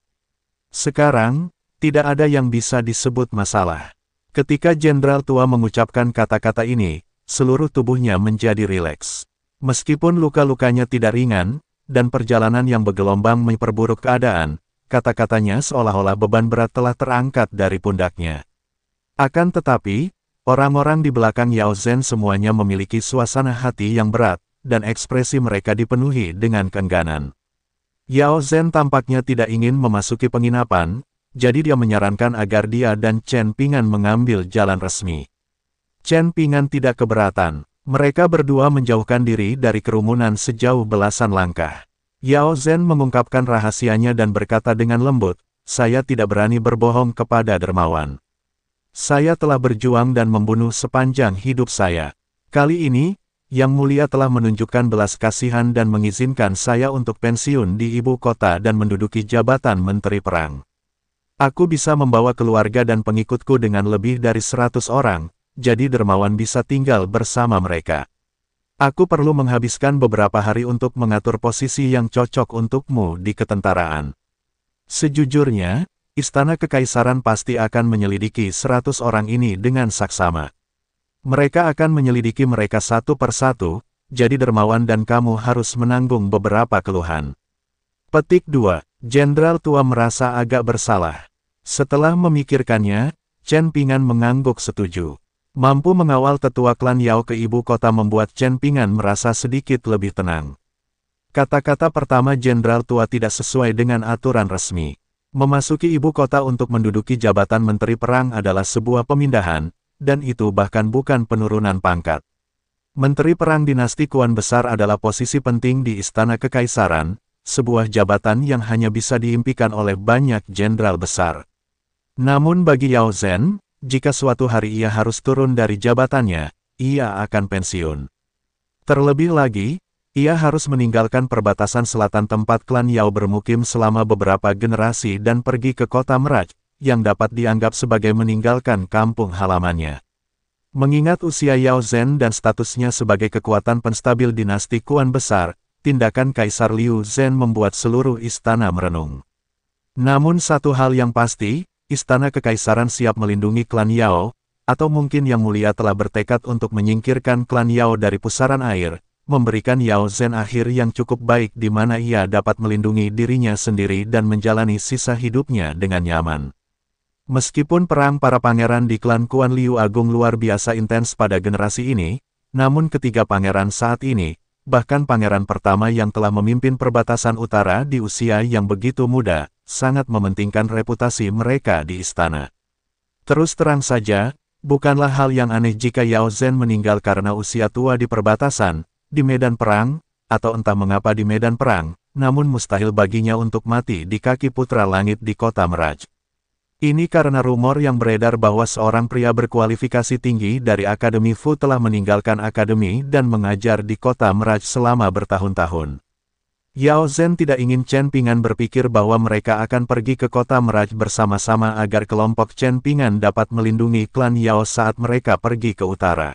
Sekarang, tidak ada yang bisa disebut masalah. Ketika jenderal tua mengucapkan kata-kata ini, seluruh tubuhnya menjadi rileks. Meskipun luka-lukanya tidak ringan, dan perjalanan yang bergelombang memperburuk keadaan, kata-katanya seolah-olah beban berat telah terangkat dari pundaknya. Akan tetapi, orang-orang di belakang Yao Zhen semuanya memiliki suasana hati yang berat, dan ekspresi mereka dipenuhi dengan kengganan. Yao Zhen tampaknya tidak ingin memasuki penginapan, jadi dia menyarankan agar dia dan Chen Pingan mengambil jalan resmi. Chen Pingan tidak keberatan. Mereka berdua menjauhkan diri dari kerumunan sejauh belasan langkah. Yao Zhen mengungkapkan rahasianya dan berkata dengan lembut, saya tidak berani berbohong kepada dermawan. Saya telah berjuang dan membunuh sepanjang hidup saya. Kali ini, yang Mulia telah menunjukkan belas kasihan dan mengizinkan saya untuk pensiun di ibu kota dan menduduki jabatan Menteri Perang. Aku bisa membawa keluarga dan pengikutku dengan lebih dari 100 orang, jadi dermawan bisa tinggal bersama mereka. Aku perlu menghabiskan beberapa hari untuk mengatur posisi yang cocok untukmu di ketentaraan. Sejujurnya, Istana Kekaisaran pasti akan menyelidiki 100 orang ini dengan saksama. Mereka akan menyelidiki mereka satu per satu. jadi dermawan dan kamu harus menanggung beberapa keluhan. Petik 2. Jenderal tua merasa agak bersalah. Setelah memikirkannya, Chen Pingan mengangguk setuju. Mampu mengawal tetua klan Yao ke ibu kota membuat Chen Pingan merasa sedikit lebih tenang. Kata-kata pertama jenderal tua tidak sesuai dengan aturan resmi. Memasuki ibu kota untuk menduduki jabatan menteri perang adalah sebuah pemindahan, dan itu bahkan bukan penurunan pangkat. Menteri Perang Dinasti Kuan Besar adalah posisi penting di Istana Kekaisaran, sebuah jabatan yang hanya bisa diimpikan oleh banyak jenderal besar. Namun bagi Yao Zhen, jika suatu hari ia harus turun dari jabatannya, ia akan pensiun. Terlebih lagi, ia harus meninggalkan perbatasan selatan tempat klan Yao bermukim selama beberapa generasi dan pergi ke kota Merak yang dapat dianggap sebagai meninggalkan kampung halamannya. Mengingat usia Yao Zhen dan statusnya sebagai kekuatan penstabil dinasti Kuan besar, tindakan Kaisar Liu Zhen membuat seluruh istana merenung. Namun satu hal yang pasti, istana kekaisaran siap melindungi klan Yao, atau mungkin Yang Mulia telah bertekad untuk menyingkirkan klan Yao dari pusaran air, memberikan Yao Zhen akhir yang cukup baik di mana ia dapat melindungi dirinya sendiri dan menjalani sisa hidupnya dengan nyaman. Meskipun perang para pangeran di klan Kuan Liu Agung luar biasa intens pada generasi ini, namun ketiga pangeran saat ini, bahkan pangeran pertama yang telah memimpin perbatasan utara di usia yang begitu muda, sangat mementingkan reputasi mereka di istana. Terus terang saja, bukanlah hal yang aneh jika Yao Zhen meninggal karena usia tua di perbatasan, di medan perang, atau entah mengapa di medan perang, namun mustahil baginya untuk mati di kaki putra langit di kota Meraj. Ini karena rumor yang beredar bahwa seorang pria berkualifikasi tinggi dari Akademi Fu telah meninggalkan akademi dan mengajar di kota Meraj selama bertahun-tahun. Yao Zhen tidak ingin Chen Pingan berpikir bahwa mereka akan pergi ke kota Meraj bersama-sama agar kelompok Chen Pingan dapat melindungi klan Yao saat mereka pergi ke utara.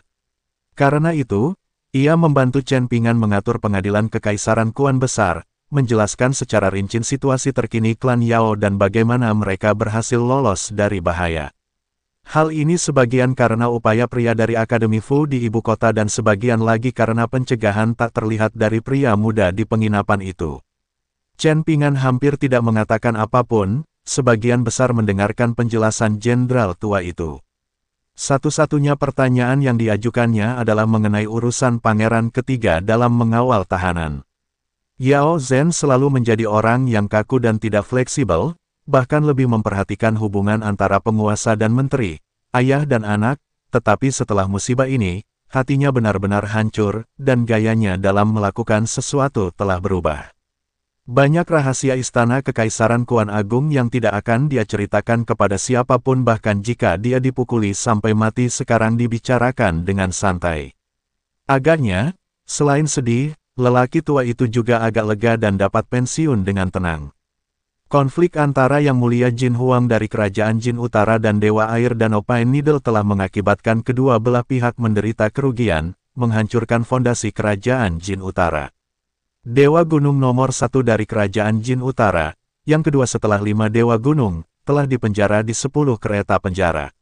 Karena itu, ia membantu Chen Pingan mengatur pengadilan Kekaisaran Kuan Besar, menjelaskan secara rinci situasi terkini klan Yao dan bagaimana mereka berhasil lolos dari bahaya. Hal ini sebagian karena upaya pria dari Akademi Fu di ibu kota dan sebagian lagi karena pencegahan tak terlihat dari pria muda di penginapan itu. Chen Pingan hampir tidak mengatakan apapun, sebagian besar mendengarkan penjelasan jenderal tua itu. Satu-satunya pertanyaan yang diajukannya adalah mengenai urusan pangeran ketiga dalam mengawal tahanan. Yao Zhen selalu menjadi orang yang kaku dan tidak fleksibel, bahkan lebih memperhatikan hubungan antara penguasa dan menteri, ayah dan anak, tetapi setelah musibah ini, hatinya benar-benar hancur, dan gayanya dalam melakukan sesuatu telah berubah. Banyak rahasia istana kekaisaran Kuan Agung yang tidak akan dia ceritakan kepada siapapun bahkan jika dia dipukuli sampai mati sekarang dibicarakan dengan santai. Agaknya, selain sedih, Lelaki tua itu juga agak lega dan dapat pensiun dengan tenang. Konflik antara Yang Mulia Jin Huang dari Kerajaan Jin Utara dan Dewa Air Danau Pine Needle telah mengakibatkan kedua belah pihak menderita kerugian, menghancurkan fondasi Kerajaan Jin Utara. Dewa Gunung nomor satu dari Kerajaan Jin Utara, yang kedua setelah lima Dewa Gunung, telah dipenjara di sepuluh kereta penjara.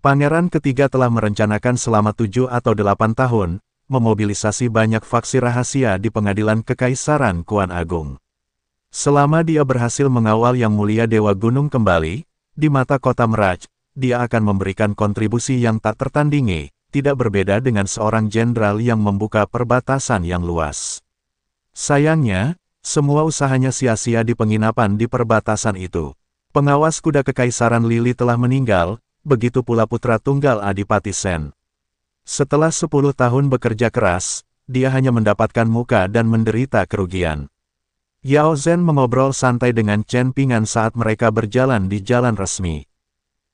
Pangeran ketiga telah merencanakan selama tujuh atau delapan tahun, memobilisasi banyak faksi rahasia di pengadilan Kekaisaran Kuan Agung. Selama dia berhasil mengawal Yang Mulia Dewa Gunung kembali, di mata kota Meraj, dia akan memberikan kontribusi yang tak tertandingi, tidak berbeda dengan seorang jenderal yang membuka perbatasan yang luas. Sayangnya, semua usahanya sia-sia di penginapan di perbatasan itu. Pengawas kuda kekaisaran Lili telah meninggal, begitu pula putra tunggal Adipati Sen. Setelah 10 tahun bekerja keras, dia hanya mendapatkan muka dan menderita kerugian. Yao Zhen mengobrol santai dengan Chen Pingan saat mereka berjalan di jalan resmi.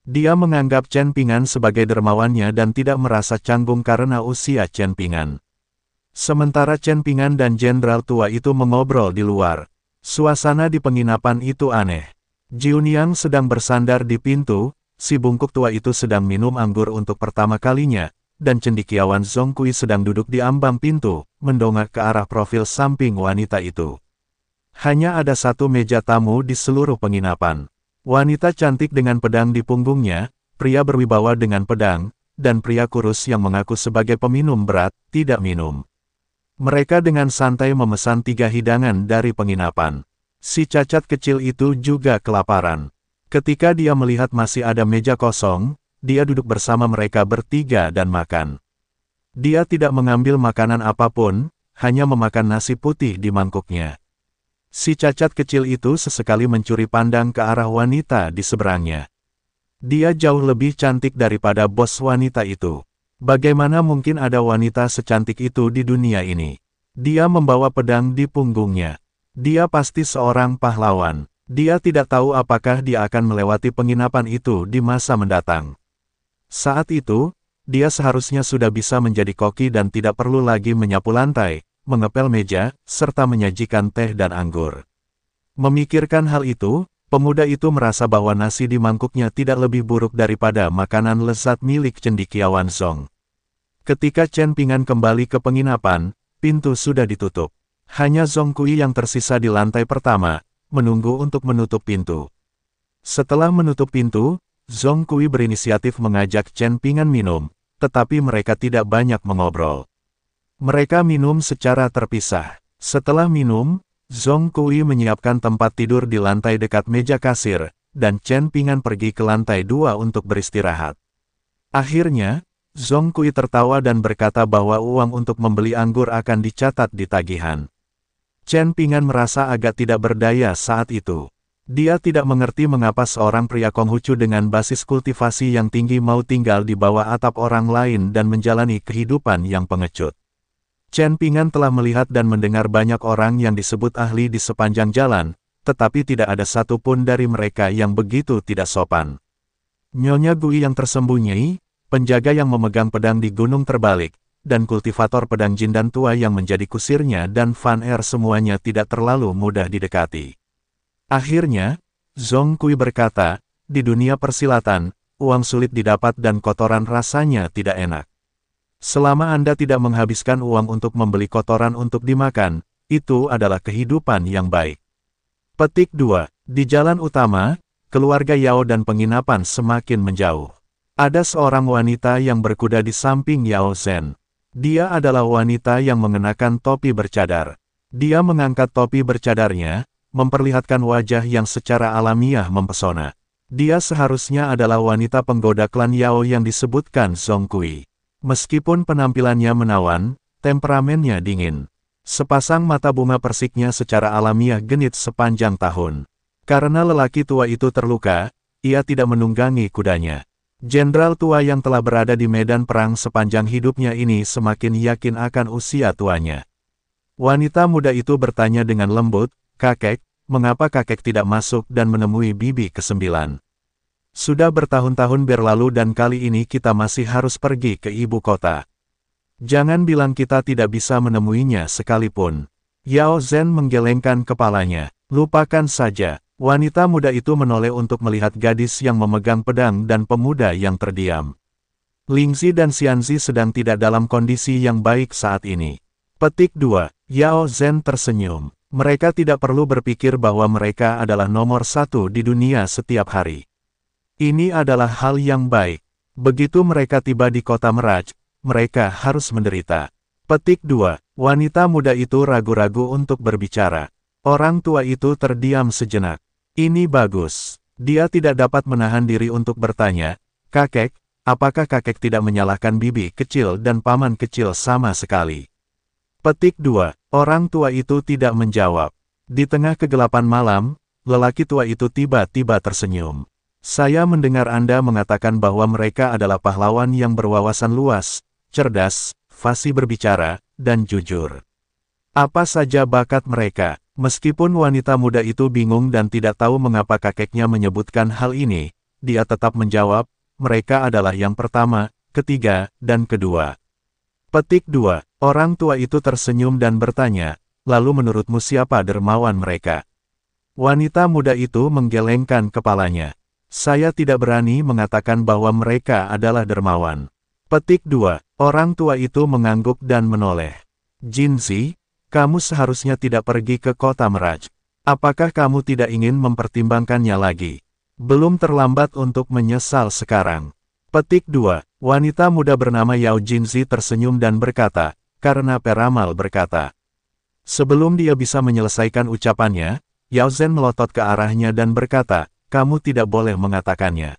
Dia menganggap Chen Pingan sebagai dermawannya dan tidak merasa canggung karena usia Chen Pingan. Sementara Chen Pingan dan jenderal tua itu mengobrol di luar. Suasana di penginapan itu aneh. Jiuniang sedang bersandar di pintu, si bungkuk tua itu sedang minum anggur untuk pertama kalinya, dan cendikiawan Zongkui sedang duduk di ambang pintu, mendongak ke arah profil samping wanita itu. Hanya ada satu meja tamu di seluruh penginapan. Wanita cantik dengan pedang di punggungnya, pria berwibawa dengan pedang, dan pria kurus yang mengaku sebagai peminum berat, tidak minum. Mereka dengan santai memesan tiga hidangan dari penginapan. Si cacat kecil itu juga kelaparan. Ketika dia melihat masih ada meja kosong, dia duduk bersama mereka bertiga dan makan. Dia tidak mengambil makanan apapun, hanya memakan nasi putih di mangkuknya. Si cacat kecil itu sesekali mencuri pandang ke arah wanita di seberangnya. Dia jauh lebih cantik daripada bos wanita itu. Bagaimana mungkin ada wanita secantik itu di dunia ini? Dia membawa pedang di punggungnya. Dia pasti seorang pahlawan. Dia tidak tahu apakah dia akan melewati penginapan itu di masa mendatang. Saat itu, dia seharusnya sudah bisa menjadi koki dan tidak perlu lagi menyapu lantai, mengepel meja, serta menyajikan teh dan anggur. Memikirkan hal itu, pemuda itu merasa bahwa nasi di mangkuknya tidak lebih buruk daripada makanan lezat milik cendikiawan Zong. Ketika Chen Pingan kembali ke penginapan, pintu sudah ditutup. Hanya Zong Kui yang tersisa di lantai pertama, menunggu untuk menutup pintu. Setelah menutup pintu, Zhong Kui berinisiatif mengajak Chen Pingan minum, tetapi mereka tidak banyak mengobrol. Mereka minum secara terpisah. Setelah minum, Zhong Kui menyiapkan tempat tidur di lantai dekat meja kasir, dan Chen Pingan pergi ke lantai dua untuk beristirahat. Akhirnya, Zhong Kui tertawa dan berkata bahwa uang untuk membeli anggur akan dicatat di tagihan. Chen Pingan merasa agak tidak berdaya saat itu. Dia tidak mengerti mengapa seorang pria Konghucu dengan basis kultivasi yang tinggi mau tinggal di bawah atap orang lain dan menjalani kehidupan yang pengecut. Chen Pingan telah melihat dan mendengar banyak orang yang disebut ahli di sepanjang jalan, tetapi tidak ada satupun dari mereka yang begitu tidak sopan. Nyonya Gui yang tersembunyi, penjaga yang memegang pedang di gunung terbalik, dan kultivator pedang jindan tua yang menjadi kusirnya dan Fan Er semuanya tidak terlalu mudah didekati. Akhirnya, Zhong Kui berkata, di dunia persilatan, uang sulit didapat dan kotoran rasanya tidak enak. Selama Anda tidak menghabiskan uang untuk membeli kotoran untuk dimakan, itu adalah kehidupan yang baik. Petik 2. Di jalan utama, keluarga Yao dan penginapan semakin menjauh. Ada seorang wanita yang berkuda di samping Yao Zhen. Dia adalah wanita yang mengenakan topi bercadar. Dia mengangkat topi bercadarnya, memperlihatkan wajah yang secara alamiah mempesona. Dia seharusnya adalah wanita penggoda klan Yao yang disebutkan Song Kui. Meskipun penampilannya menawan, temperamennya dingin. Sepasang mata bunga persiknya secara alamiah genit sepanjang tahun. Karena lelaki tua itu terluka, ia tidak menunggangi kudanya. Jenderal tua yang telah berada di medan perang sepanjang hidupnya ini semakin yakin akan usia tuanya. Wanita muda itu bertanya dengan lembut, Kakek, mengapa kakek tidak masuk dan menemui bibi kesembilan? Sudah bertahun-tahun berlalu dan kali ini kita masih harus pergi ke ibu kota. Jangan bilang kita tidak bisa menemuinya sekalipun. Yao Zhen menggelengkan kepalanya. Lupakan saja, wanita muda itu menoleh untuk melihat gadis yang memegang pedang dan pemuda yang terdiam. Lingzi dan Xianzi sedang tidak dalam kondisi yang baik saat ini. Petik 2. Yao Zhen tersenyum. Mereka tidak perlu berpikir bahwa mereka adalah nomor satu di dunia setiap hari. Ini adalah hal yang baik. Begitu mereka tiba di kota Meraj, mereka harus menderita. Petik 2. Wanita muda itu ragu-ragu untuk berbicara. Orang tua itu terdiam sejenak. Ini bagus. Dia tidak dapat menahan diri untuk bertanya, Kakek, apakah kakek tidak menyalahkan bibi kecil dan paman kecil sama sekali? Petik 2. Orang tua itu tidak menjawab. Di tengah kegelapan malam, lelaki tua itu tiba-tiba tersenyum. Saya mendengar Anda mengatakan bahwa mereka adalah pahlawan yang berwawasan luas, cerdas, fasih berbicara, dan jujur. Apa saja bakat mereka? Meskipun wanita muda itu bingung dan tidak tahu mengapa kakeknya menyebutkan hal ini, dia tetap menjawab, mereka adalah yang pertama, ketiga, dan kedua. Petik 2. Orang tua itu tersenyum dan bertanya, lalu menurutmu siapa dermawan mereka? Wanita muda itu menggelengkan kepalanya. Saya tidak berani mengatakan bahwa mereka adalah dermawan. Petik 2. Orang tua itu mengangguk dan menoleh. Jinzi, kamu seharusnya tidak pergi ke kota Meraj. Apakah kamu tidak ingin mempertimbangkannya lagi? Belum terlambat untuk menyesal sekarang. Petik 2. Wanita muda bernama Yao Jinzi tersenyum dan berkata, karena Peramal berkata. Sebelum dia bisa menyelesaikan ucapannya, Yao Zhen melotot ke arahnya dan berkata, kamu tidak boleh mengatakannya.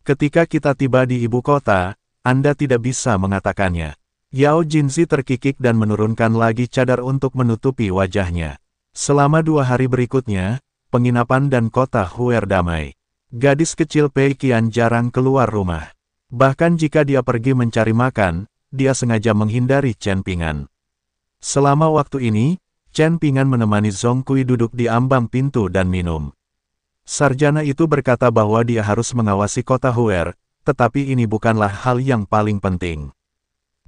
Ketika kita tiba di ibu kota, Anda tidak bisa mengatakannya. Yao Jinzi terkikik dan menurunkan lagi cadar untuk menutupi wajahnya. Selama dua hari berikutnya, penginapan dan kota Huer damai. Gadis kecil Pei Qian jarang keluar rumah. Bahkan jika dia pergi mencari makan, dia sengaja menghindari Chen Pingan. Selama waktu ini, Chen Pingan menemani Zhong Kui duduk di ambang pintu dan minum. Sarjana itu berkata bahwa dia harus mengawasi kota Huer, tetapi ini bukanlah hal yang paling penting.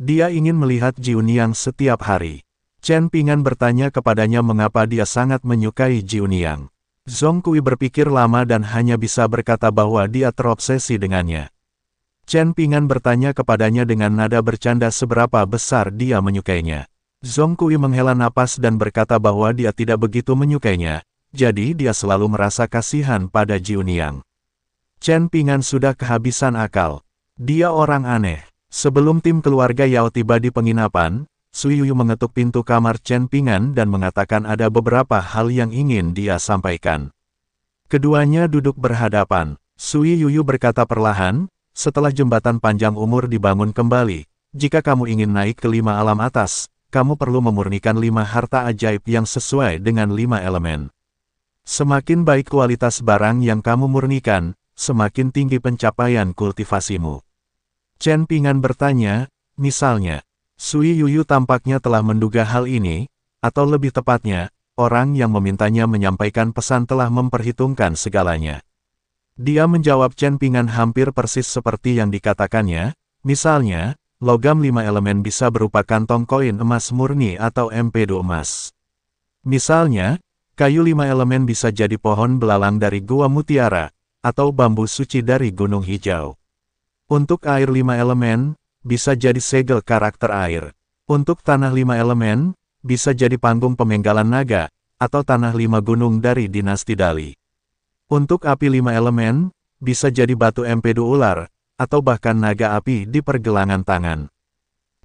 Dia ingin melihat Jiuniang setiap hari. Chen Pingan bertanya kepadanya mengapa dia sangat menyukai Jiuniang. Zhong Kui berpikir lama dan hanya bisa berkata bahwa dia terobsesi dengannya. Chen Pingan bertanya kepadanya dengan nada bercanda seberapa besar dia menyukainya. Zong Kui menghela napas dan berkata bahwa dia tidak begitu menyukainya, jadi dia selalu merasa kasihan pada Jiuniang. Chen Pingan sudah kehabisan akal. Dia orang aneh. Sebelum tim keluarga Yao tiba di penginapan, Sui Yu mengetuk pintu kamar Chen Pingan dan mengatakan ada beberapa hal yang ingin dia sampaikan. Keduanya duduk berhadapan. Sui Yuyu berkata perlahan, setelah jembatan panjang umur dibangun kembali, jika kamu ingin naik ke lima alam atas, kamu perlu memurnikan lima harta ajaib yang sesuai dengan lima elemen. Semakin baik kualitas barang yang kamu murnikan, semakin tinggi pencapaian kultivasimu. Chen Pingan bertanya, misalnya, Sui Yuyu tampaknya telah menduga hal ini, atau lebih tepatnya, orang yang memintanya menyampaikan pesan telah memperhitungkan segalanya. Dia menjawab Chen Pingan hampir persis seperti yang dikatakannya, misalnya, logam lima elemen bisa berupa kantong koin emas murni atau empedu emas. Misalnya, kayu lima elemen bisa jadi pohon belalang dari gua mutiara, atau bambu suci dari gunung hijau. Untuk air lima elemen, bisa jadi segel karakter air. Untuk tanah lima elemen, bisa jadi panggung pemenggalan naga, atau tanah lima gunung dari dinasti Dali. Untuk api lima elemen, bisa jadi batu empedu ular, atau bahkan naga api di pergelangan tangan.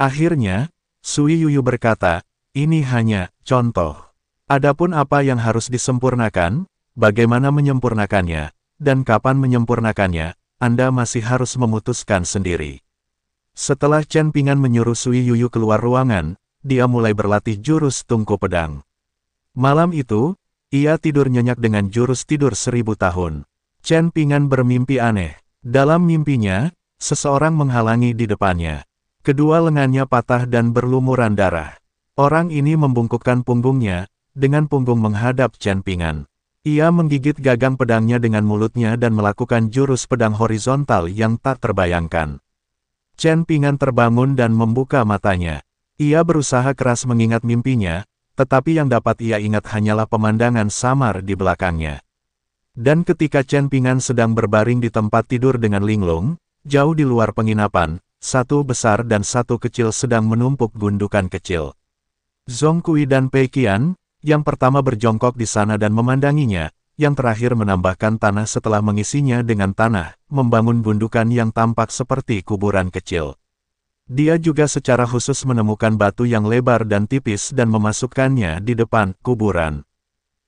Akhirnya, Sui Yuyu berkata, ini hanya contoh. Adapun apa yang harus disempurnakan, bagaimana menyempurnakannya, dan kapan menyempurnakannya, Anda masih harus memutuskan sendiri. Setelah Chen Pingan menyuruh Sui Yuyu keluar ruangan, dia mulai berlatih jurus tungku pedang. Malam itu, ia tidur nyenyak dengan jurus tidur seribu tahun. Chen Pingan bermimpi aneh. Dalam mimpinya, seseorang menghalangi di depannya. Kedua lengannya patah dan berlumuran darah. Orang ini membungkukkan punggungnya, dengan punggung menghadap Chen Pingan. Ia menggigit gagang pedangnya dengan mulutnya dan melakukan jurus pedang horizontal yang tak terbayangkan. Chen Pingan terbangun dan membuka matanya. Ia berusaha keras mengingat mimpinya, tetapi yang dapat ia ingat hanyalah pemandangan samar di belakangnya. Dan ketika Chen Pingan sedang berbaring di tempat tidur dengan linglung, jauh di luar penginapan, satu besar dan satu kecil sedang menumpuk gundukan kecil. Zong Kui dan Pei Qian, yang pertama berjongkok di sana dan memandanginya, yang terakhir menambahkan tanah setelah mengisinya dengan tanah, membangun gundukan yang tampak seperti kuburan kecil. Dia juga secara khusus menemukan batu yang lebar dan tipis dan memasukkannya di depan kuburan.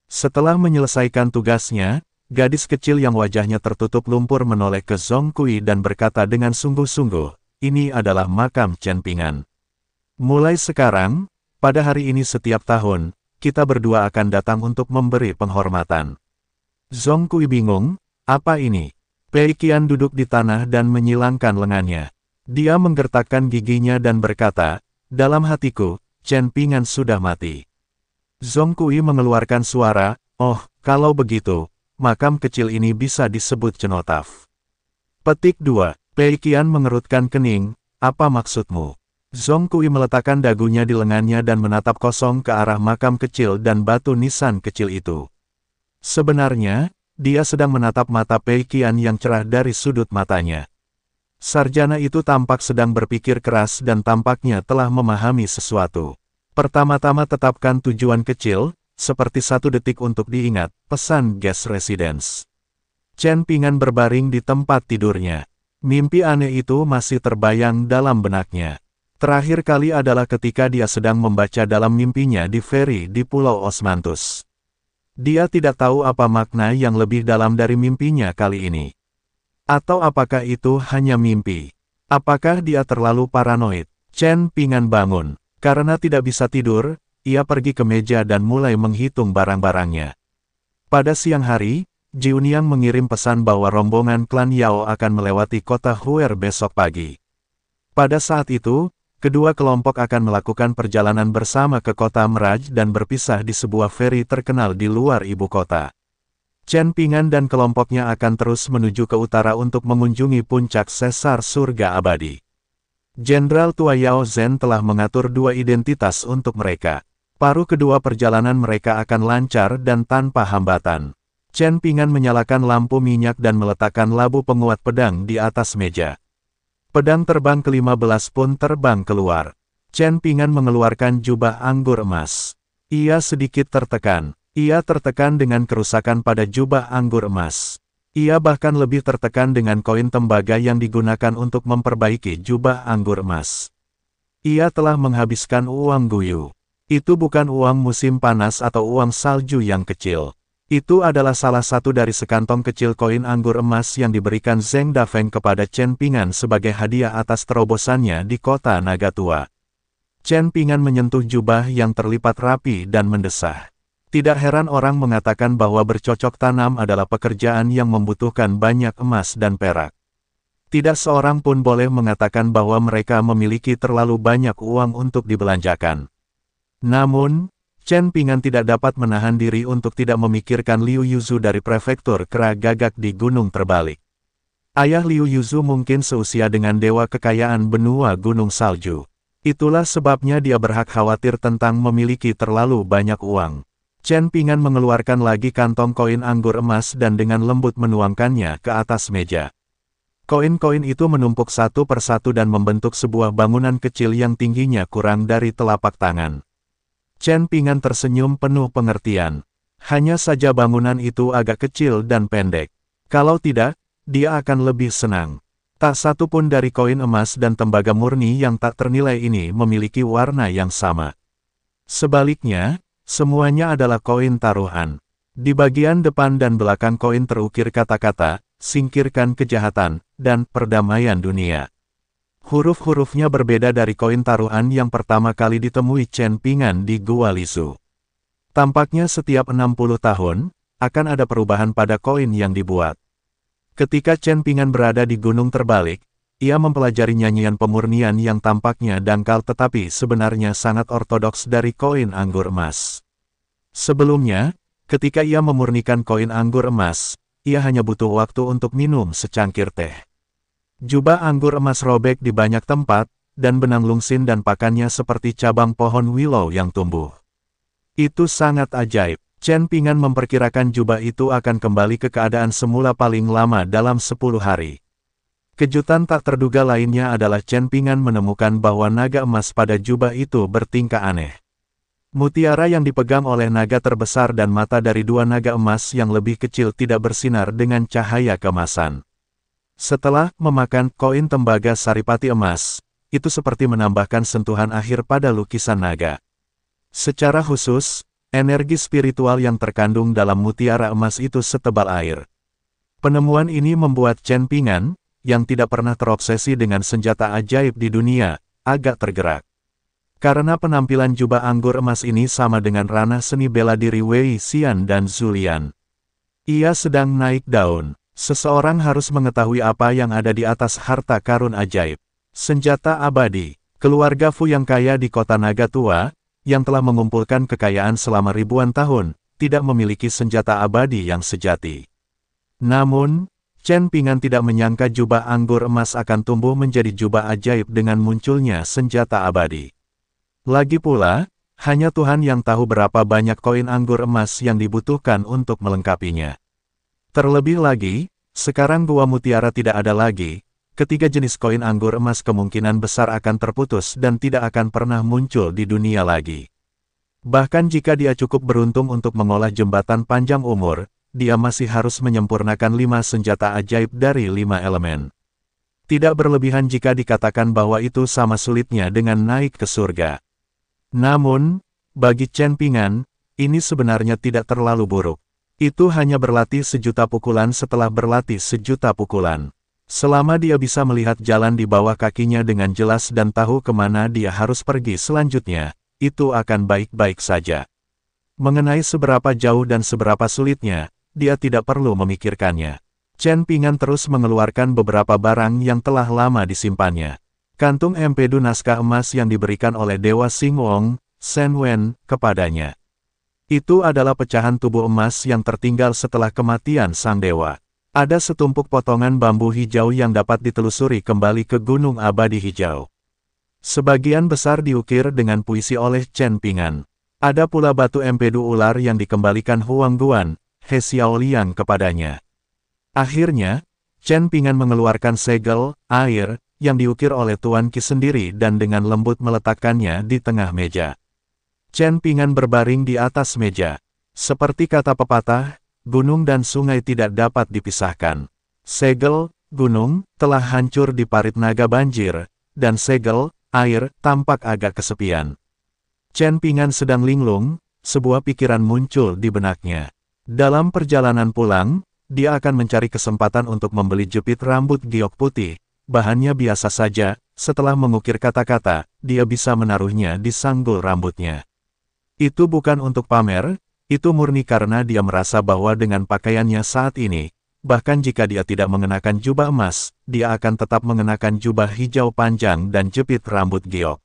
Setelah menyelesaikan tugasnya, gadis kecil yang wajahnya tertutup lumpur menoleh ke Zong Kui dan berkata dengan sungguh-sungguh, ini adalah makam Chen Ping'an. Mulai sekarang, pada hari ini setiap tahun, kita berdua akan datang untuk memberi penghormatan. Zong Kui bingung, apa ini? Pei Qian duduk di tanah dan menyilangkan lengannya. Dia menggertakkan giginya dan berkata, dalam hatiku, Chen Pingan sudah mati. Zong Kui mengeluarkan suara, oh, kalau begitu, makam kecil ini bisa disebut cenotaf. Petik 2, Pei Qian mengerutkan kening, apa maksudmu? Zong Kui meletakkan dagunya di lengannya dan menatap kosong ke arah makam kecil dan batu nisan kecil itu. Sebenarnya, dia sedang menatap mata Pei Qian yang cerah dari sudut matanya. Sarjana itu tampak sedang berpikir keras dan tampaknya telah memahami sesuatu. Pertama-tama tetapkan tujuan kecil, seperti satu detik untuk diingat, pesan guest Residence. Chen Pingan berbaring di tempat tidurnya. Mimpi aneh itu masih terbayang dalam benaknya. Terakhir kali adalah ketika dia sedang membaca dalam mimpinya di ferry di Pulau Osmantus. Dia tidak tahu apa makna yang lebih dalam dari mimpinya kali ini. Atau apakah itu hanya mimpi? Apakah dia terlalu paranoid? Chen pingan bangun. Karena tidak bisa tidur, ia pergi ke meja dan mulai menghitung barang-barangnya. Pada siang hari, Jiuniang mengirim pesan bahwa rombongan klan Yao akan melewati kota Huer besok pagi. Pada saat itu, kedua kelompok akan melakukan perjalanan bersama ke kota Meraj dan berpisah di sebuah feri terkenal di luar ibu kota. Chen Pingan dan kelompoknya akan terus menuju ke utara untuk mengunjungi puncak sesar surga abadi. Jenderal Tua Yao Zhen telah mengatur dua identitas untuk mereka. Paruh kedua perjalanan mereka akan lancar dan tanpa hambatan. Chen Pingan menyalakan lampu minyak dan meletakkan labu penguat pedang di atas meja. Pedang terbang ke-15 pun terbang keluar. Chen Pingan mengeluarkan jubah anggur emas. Ia sedikit tertekan. Ia tertekan dengan kerusakan pada jubah anggur emas. Ia bahkan lebih tertekan dengan koin tembaga yang digunakan untuk memperbaiki jubah anggur emas. Ia telah menghabiskan uang guyu. Itu bukan uang musim panas atau uang salju yang kecil. Itu adalah salah satu dari sekantong kecil koin anggur emas yang diberikan Zeng Dafeng kepada Chen Pingan sebagai hadiah atas terobosannya di kota Naga Tua. Chen Pingan menyentuh jubah yang terlipat rapi dan mendesah. Tidak heran orang mengatakan bahwa bercocok tanam adalah pekerjaan yang membutuhkan banyak emas dan perak. Tidak seorang pun boleh mengatakan bahwa mereka memiliki terlalu banyak uang untuk dibelanjakan. Namun, Chen Pingan tidak dapat menahan diri untuk tidak memikirkan Liu Yuzu dari prefektur Kera Gagak di Gunung Terbalik. Ayah Liu Yuzu mungkin seusia dengan dewa kekayaan benua Gunung Salju. Itulah sebabnya dia berhak khawatir tentang memiliki terlalu banyak uang. Chen Pingan mengeluarkan lagi kantong koin anggur emas dan dengan lembut menuangkannya ke atas meja. Koin-koin itu menumpuk satu persatu dan membentuk sebuah bangunan kecil yang tingginya kurang dari telapak tangan. Chen Pingan tersenyum penuh pengertian. Hanya saja bangunan itu agak kecil dan pendek. Kalau tidak, dia akan lebih senang. Tak satu pun dari koin emas dan tembaga murni yang tak ternilai ini memiliki warna yang sama. Sebaliknya, Semuanya adalah koin taruhan. Di bagian depan dan belakang koin terukir kata-kata, singkirkan kejahatan, dan perdamaian dunia. Huruf-hurufnya berbeda dari koin taruhan yang pertama kali ditemui Chen Pingan di Gua Lisu. Tampaknya setiap 60 tahun, akan ada perubahan pada koin yang dibuat. Ketika Chen Pingan berada di gunung terbalik, ia mempelajari nyanyian pemurnian yang tampaknya dangkal tetapi sebenarnya sangat ortodoks dari koin anggur emas. Sebelumnya, ketika ia memurnikan koin anggur emas, ia hanya butuh waktu untuk minum secangkir teh. Jubah anggur emas robek di banyak tempat, dan benang lungsin dan pakannya seperti cabang pohon willow yang tumbuh. Itu sangat ajaib. Chen Pingan memperkirakan jubah itu akan kembali ke keadaan semula paling lama dalam 10 hari. Kejutan tak terduga lainnya adalah Chen Pingan menemukan bahwa naga emas pada jubah itu bertingkah aneh. Mutiara yang dipegang oleh naga terbesar dan mata dari dua naga emas yang lebih kecil tidak bersinar dengan cahaya kemasan. Setelah memakan koin tembaga saripati emas, itu seperti menambahkan sentuhan akhir pada lukisan naga. Secara khusus, energi spiritual yang terkandung dalam mutiara emas itu setebal air. Penemuan ini membuat Chen Pingan, yang tidak pernah terobsesi dengan senjata ajaib di dunia, agak tergerak. Karena penampilan jubah anggur emas ini sama dengan ranah seni bela diri Wei Xian dan Zulian. Ia sedang naik daun. Seseorang harus mengetahui apa yang ada di atas harta karun ajaib. Senjata abadi, keluarga Fu yang kaya di kota Naga Tua, yang telah mengumpulkan kekayaan selama ribuan tahun, tidak memiliki senjata abadi yang sejati. Namun, Chen Pingan tidak menyangka jubah anggur emas akan tumbuh menjadi jubah ajaib dengan munculnya senjata abadi. Lagi pula, hanya Tuhan yang tahu berapa banyak koin anggur emas yang dibutuhkan untuk melengkapinya. Terlebih lagi, sekarang gua mutiara tidak ada lagi, ketiga jenis koin anggur emas kemungkinan besar akan terputus dan tidak akan pernah muncul di dunia lagi. Bahkan jika dia cukup beruntung untuk mengolah jembatan panjang umur, dia masih harus menyempurnakan lima senjata ajaib dari lima elemen. Tidak berlebihan jika dikatakan bahwa itu sama sulitnya dengan naik ke surga. Namun, bagi Chen Pingan, ini sebenarnya tidak terlalu buruk. Itu hanya berlatih sejuta pukulan setelah berlatih sejuta pukulan. Selama dia bisa melihat jalan di bawah kakinya dengan jelas dan tahu kemana dia harus pergi selanjutnya, itu akan baik-baik saja. Mengenai seberapa jauh dan seberapa sulitnya, dia tidak perlu memikirkannya. Chen Pingan terus mengeluarkan beberapa barang yang telah lama disimpannya. Kantung empedu naskah emas yang diberikan oleh Dewa Sing Wong, Shen Wen, kepadanya. Itu adalah pecahan tubuh emas yang tertinggal setelah kematian sang dewa. Ada setumpuk potongan bambu hijau yang dapat ditelusuri kembali ke Gunung Abadi Hijau. Sebagian besar diukir dengan puisi oleh Chen Pingan. Ada pula batu empedu ular yang dikembalikan Huang Guan, He Xiaoliang kepadanya. Akhirnya, Chen Pingan mengeluarkan segel, air, yang diukir oleh Tuan Ki sendiri dan dengan lembut meletakkannya di tengah meja. Chen Pingan berbaring di atas meja. Seperti kata pepatah, gunung dan sungai tidak dapat dipisahkan. Segel, gunung, telah hancur di parit naga banjir, dan segel, air, tampak agak kesepian. Chen Pingan sedang linglung, sebuah pikiran muncul di benaknya. Dalam perjalanan pulang, dia akan mencari kesempatan untuk membeli jepit rambut giok putih. Bahannya biasa saja, setelah mengukir kata-kata, dia bisa menaruhnya di sanggul rambutnya. Itu bukan untuk pamer, itu murni karena dia merasa bahwa dengan pakaiannya saat ini, bahkan jika dia tidak mengenakan jubah emas, dia akan tetap mengenakan jubah hijau panjang dan jepit rambut giok.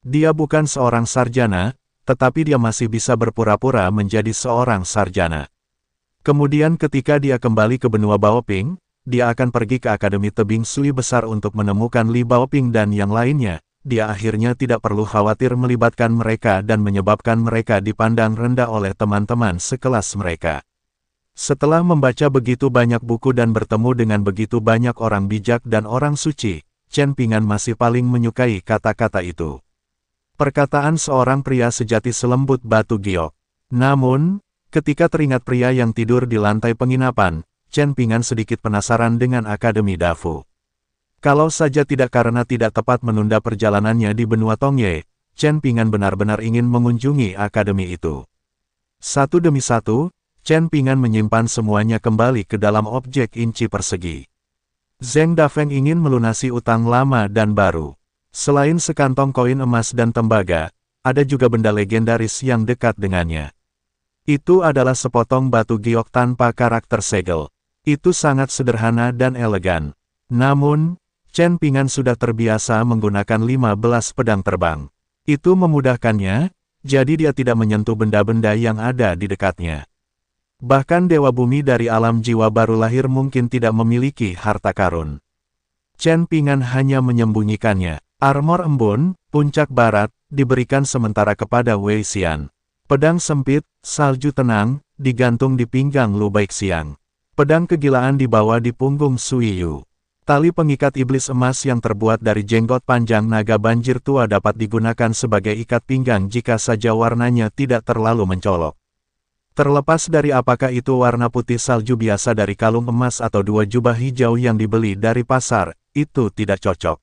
Dia bukan seorang sarjana, tetapi dia masih bisa berpura-pura menjadi seorang sarjana. Kemudian ketika dia kembali ke benua Baoping, dia akan pergi ke Akademi Tebing Sui Besar untuk menemukan Li Baoping dan yang lainnya, dia akhirnya tidak perlu khawatir melibatkan mereka dan menyebabkan mereka dipandang rendah oleh teman-teman sekelas mereka. Setelah membaca begitu banyak buku dan bertemu dengan begitu banyak orang bijak dan orang suci, Chen Pingan masih paling menyukai kata-kata itu. Perkataan seorang pria sejati selembut batu giok. Namun, ketika teringat pria yang tidur di lantai penginapan, Chen Pingan sedikit penasaran dengan Akademi Dafu. Kalau saja tidak karena tidak tepat menunda perjalanannya di benua Tongye, Chen Pingan benar-benar ingin mengunjungi akademi itu. Satu demi satu, Chen Pingan menyimpan semuanya kembali ke dalam objek inci persegi. Zeng Dafeng ingin melunasi utang lama dan baru. Selain sekantong koin emas dan tembaga, ada juga benda legendaris yang dekat dengannya. Itu adalah sepotong batu giok tanpa karakter segel. Itu sangat sederhana dan elegan. Namun, Chen Pingan sudah terbiasa menggunakan 15 pedang terbang. Itu memudahkannya, jadi dia tidak menyentuh benda-benda yang ada di dekatnya. Bahkan Dewa Bumi dari alam jiwa baru lahir mungkin tidak memiliki harta karun. Chen Pingan hanya menyembunyikannya. Armor embun, puncak barat, diberikan sementara kepada Wei Xian. Pedang sempit, salju tenang, digantung di pinggang Lu Baixiang. Pedang kegilaan dibawa di punggung Sui Yu. Tali pengikat iblis emas yang terbuat dari jenggot panjang naga banjir tua dapat digunakan sebagai ikat pinggang jika saja warnanya tidak terlalu mencolok. Terlepas dari apakah itu warna putih salju biasa dari kalung emas atau dua jubah hijau yang dibeli dari pasar, itu tidak cocok.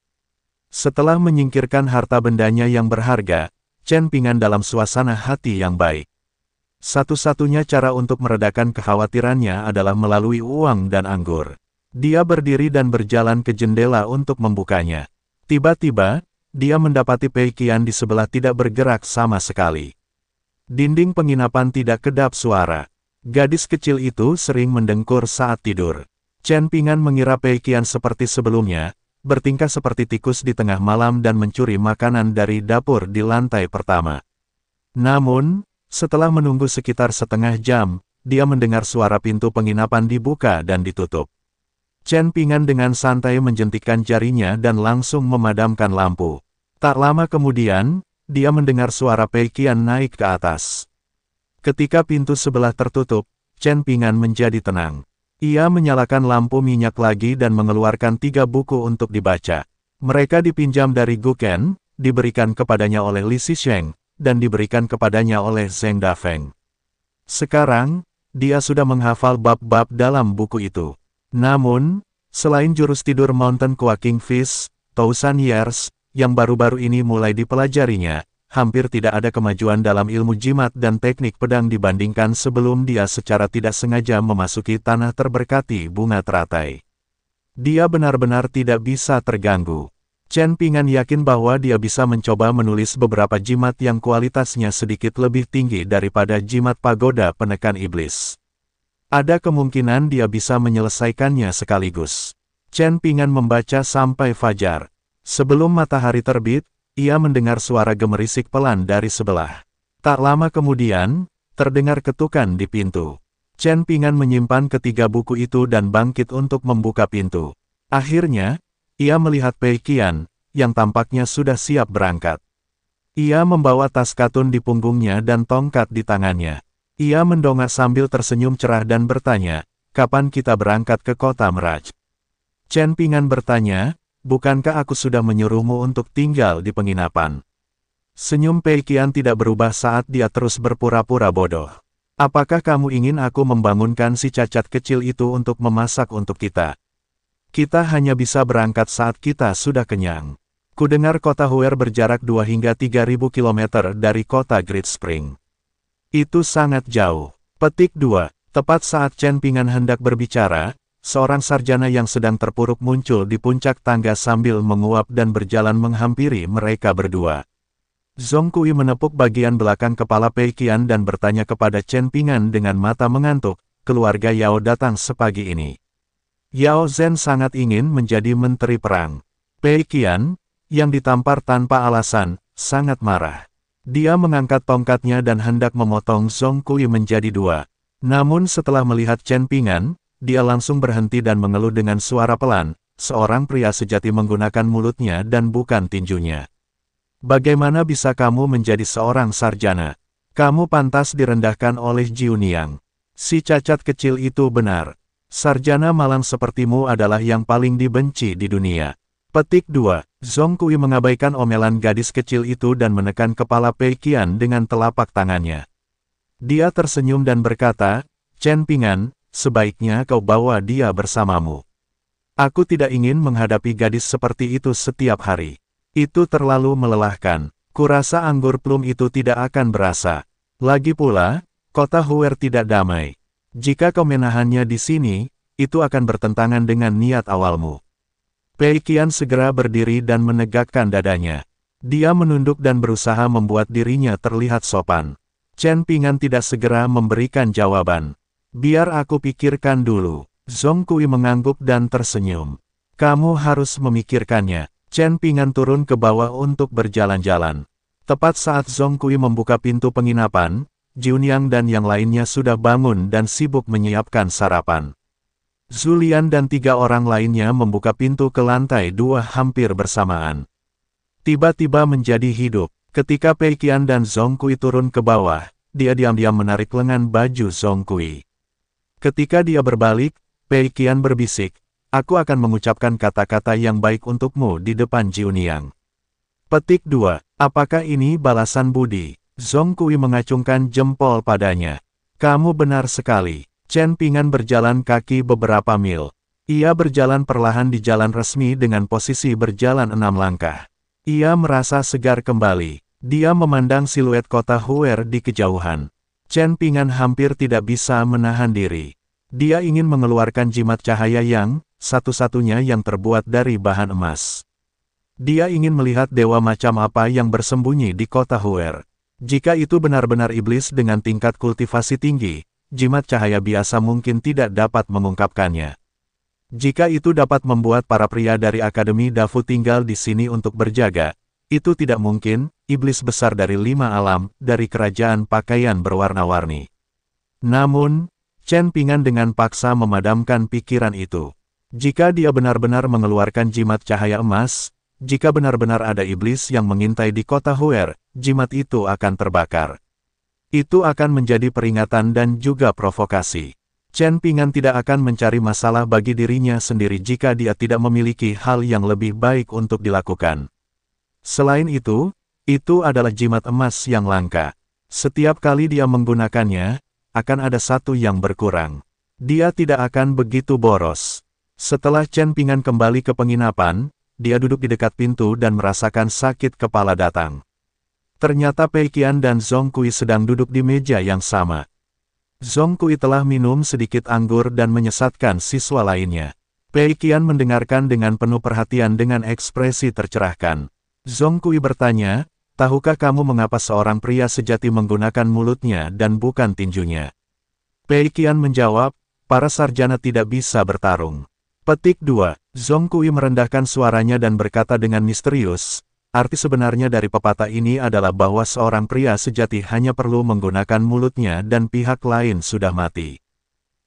Setelah menyingkirkan harta bendanya yang berharga, Chen Pingan dalam suasana hati yang baik. Satu-satunya cara untuk meredakan kekhawatirannya adalah melalui uang dan anggur. Dia berdiri dan berjalan ke jendela untuk membukanya. Tiba-tiba, dia mendapati Pei Qian di sebelah tidak bergerak sama sekali. Dinding penginapan tidak kedap suara. Gadis kecil itu sering mendengkur saat tidur. Chen Pingan mengira Pei Qian seperti sebelumnya, bertingkah seperti tikus di tengah malam dan mencuri makanan dari dapur di lantai pertama. Namun, setelah menunggu sekitar setengah jam, dia mendengar suara pintu penginapan dibuka dan ditutup. Chen Pingan dengan santai menjentikkan jarinya dan langsung memadamkan lampu. Tak lama kemudian, dia mendengar suara Pei Qian naik ke atas. Ketika pintu sebelah tertutup, Chen Pingan menjadi tenang. Ia menyalakan lampu minyak lagi dan mengeluarkan tiga buku untuk dibaca. Mereka dipinjam dari Guken, diberikan kepadanya oleh Li Sisheng, dan diberikan kepadanya oleh Zeng Feng. Sekarang, dia sudah menghafal bab-bab dalam buku itu. Namun, selain jurus tidur Mountain Quaking Fish, San Years, yang baru-baru ini mulai dipelajarinya, hampir tidak ada kemajuan dalam ilmu jimat dan teknik pedang dibandingkan sebelum dia secara tidak sengaja memasuki tanah terberkati bunga teratai. Dia benar-benar tidak bisa terganggu. Chen Pingan yakin bahwa dia bisa mencoba menulis beberapa jimat yang kualitasnya sedikit lebih tinggi daripada jimat pagoda penekan iblis. Ada kemungkinan dia bisa menyelesaikannya sekaligus. Chen Pingan membaca sampai fajar. Sebelum matahari terbit, ia mendengar suara gemerisik pelan dari sebelah. Tak lama kemudian, terdengar ketukan di pintu. Chen Pingan menyimpan ketiga buku itu dan bangkit untuk membuka pintu. Akhirnya, ia melihat Pei Qian, yang tampaknya sudah siap berangkat. Ia membawa tas katun di punggungnya dan tongkat di tangannya. Ia mendongak sambil tersenyum cerah dan bertanya, kapan kita berangkat ke kota Meraj? Chen Pingan bertanya, bukankah aku sudah menyuruhmu untuk tinggal di penginapan? Senyum Pei Qian tidak berubah saat dia terus berpura-pura bodoh. Apakah kamu ingin aku membangunkan si cacat kecil itu untuk memasak untuk kita? Kita hanya bisa berangkat saat kita sudah kenyang. Kudengar kota Huer berjarak 2 hingga 3000 km dari kota Great Spring. Itu sangat jauh. Petik 2. Tepat saat Chen Pingan hendak berbicara, seorang sarjana yang sedang terpuruk muncul di puncak tangga sambil menguap dan berjalan menghampiri mereka berdua. Zong Kui menepuk bagian belakang kepala Pei Qian dan bertanya kepada Chen Pingan dengan mata mengantuk, keluarga Yao datang sepagi ini. Yao Zhen sangat ingin menjadi menteri perang. Pei Qian, yang ditampar tanpa alasan, sangat marah. Dia mengangkat tongkatnya dan hendak memotong Zong Kui menjadi dua. Namun setelah melihat Chen Pingan, dia langsung berhenti dan mengeluh dengan suara pelan, seorang pria sejati menggunakan mulutnya dan bukan tinjunya. Bagaimana bisa kamu menjadi seorang sarjana? Kamu pantas direndahkan oleh Jiuniang. Si cacat kecil itu benar. Sarjana malang sepertimu adalah yang paling dibenci di dunia. Petik 2. Zong Kui mengabaikan omelan gadis kecil itu dan menekan kepala Pei Qian dengan telapak tangannya. Dia tersenyum dan berkata, Chen Pingan, sebaiknya kau bawa dia bersamamu. Aku tidak ingin menghadapi gadis seperti itu setiap hari. Itu terlalu melelahkan. Kurasa anggur plum itu tidak akan berasa. Lagi pula, kota Huer tidak damai. Jika kau menahannya di sini, itu akan bertentangan dengan niat awalmu. Pei Qian segera berdiri dan menegakkan dadanya. Dia menunduk dan berusaha membuat dirinya terlihat sopan. Chen Pingan tidak segera memberikan jawaban. Biar aku pikirkan dulu. Zong Kui mengangguk dan tersenyum. Kamu harus memikirkannya. Chen Pingan turun ke bawah untuk berjalan-jalan. Tepat saat Zong Kui membuka pintu penginapan, Yang dan yang lainnya sudah bangun dan sibuk menyiapkan sarapan. Zulian dan tiga orang lainnya membuka pintu ke lantai dua hampir bersamaan. Tiba-tiba menjadi hidup, ketika Pei Qian dan Zong Kui turun ke bawah, dia diam-diam menarik lengan baju Zong Kui. Ketika dia berbalik, Pei Qian berbisik, Aku akan mengucapkan kata-kata yang baik untukmu di depan Jiuniang. Petik 2. Apakah ini balasan budi? Zong Kui mengacungkan jempol padanya. Kamu benar sekali. Chen Pingan berjalan kaki beberapa mil. Ia berjalan perlahan di jalan resmi dengan posisi berjalan enam langkah. Ia merasa segar kembali. Dia memandang siluet kota Huer di kejauhan. Chen Pingan hampir tidak bisa menahan diri. Dia ingin mengeluarkan jimat cahaya yang, satu-satunya yang terbuat dari bahan emas. Dia ingin melihat dewa macam apa yang bersembunyi di kota Huer. Jika itu benar-benar iblis dengan tingkat kultivasi tinggi, jimat cahaya biasa mungkin tidak dapat mengungkapkannya. Jika itu dapat membuat para pria dari Akademi Dafu tinggal di sini untuk berjaga, itu tidak mungkin, iblis besar dari lima alam, dari kerajaan pakaian berwarna-warni. Namun, Chen Pingan dengan paksa memadamkan pikiran itu. Jika dia benar-benar mengeluarkan jimat cahaya emas, jika benar-benar ada iblis yang mengintai di kota Huer, jimat itu akan terbakar. Itu akan menjadi peringatan dan juga provokasi. Chen Pingan tidak akan mencari masalah bagi dirinya sendiri jika dia tidak memiliki hal yang lebih baik untuk dilakukan. Selain itu, itu adalah jimat emas yang langka. Setiap kali dia menggunakannya, akan ada satu yang berkurang. Dia tidak akan begitu boros. Setelah Chen Pingan kembali ke penginapan, dia duduk di dekat pintu dan merasakan sakit kepala datang. Ternyata Pei Qian dan Zhong Kui sedang duduk di meja yang sama. Zhong Kui telah minum sedikit anggur dan menyesatkan siswa lainnya. Pei Qian mendengarkan dengan penuh perhatian dengan ekspresi tercerahkan. Zhong Kui bertanya, Tahukah kamu mengapa seorang pria sejati menggunakan mulutnya dan bukan tinjunya? Pei Qian menjawab, para sarjana tidak bisa bertarung. Petik 2. Zong Kui merendahkan suaranya dan berkata dengan misterius, arti sebenarnya dari pepatah ini adalah bahwa seorang pria sejati hanya perlu menggunakan mulutnya dan pihak lain sudah mati.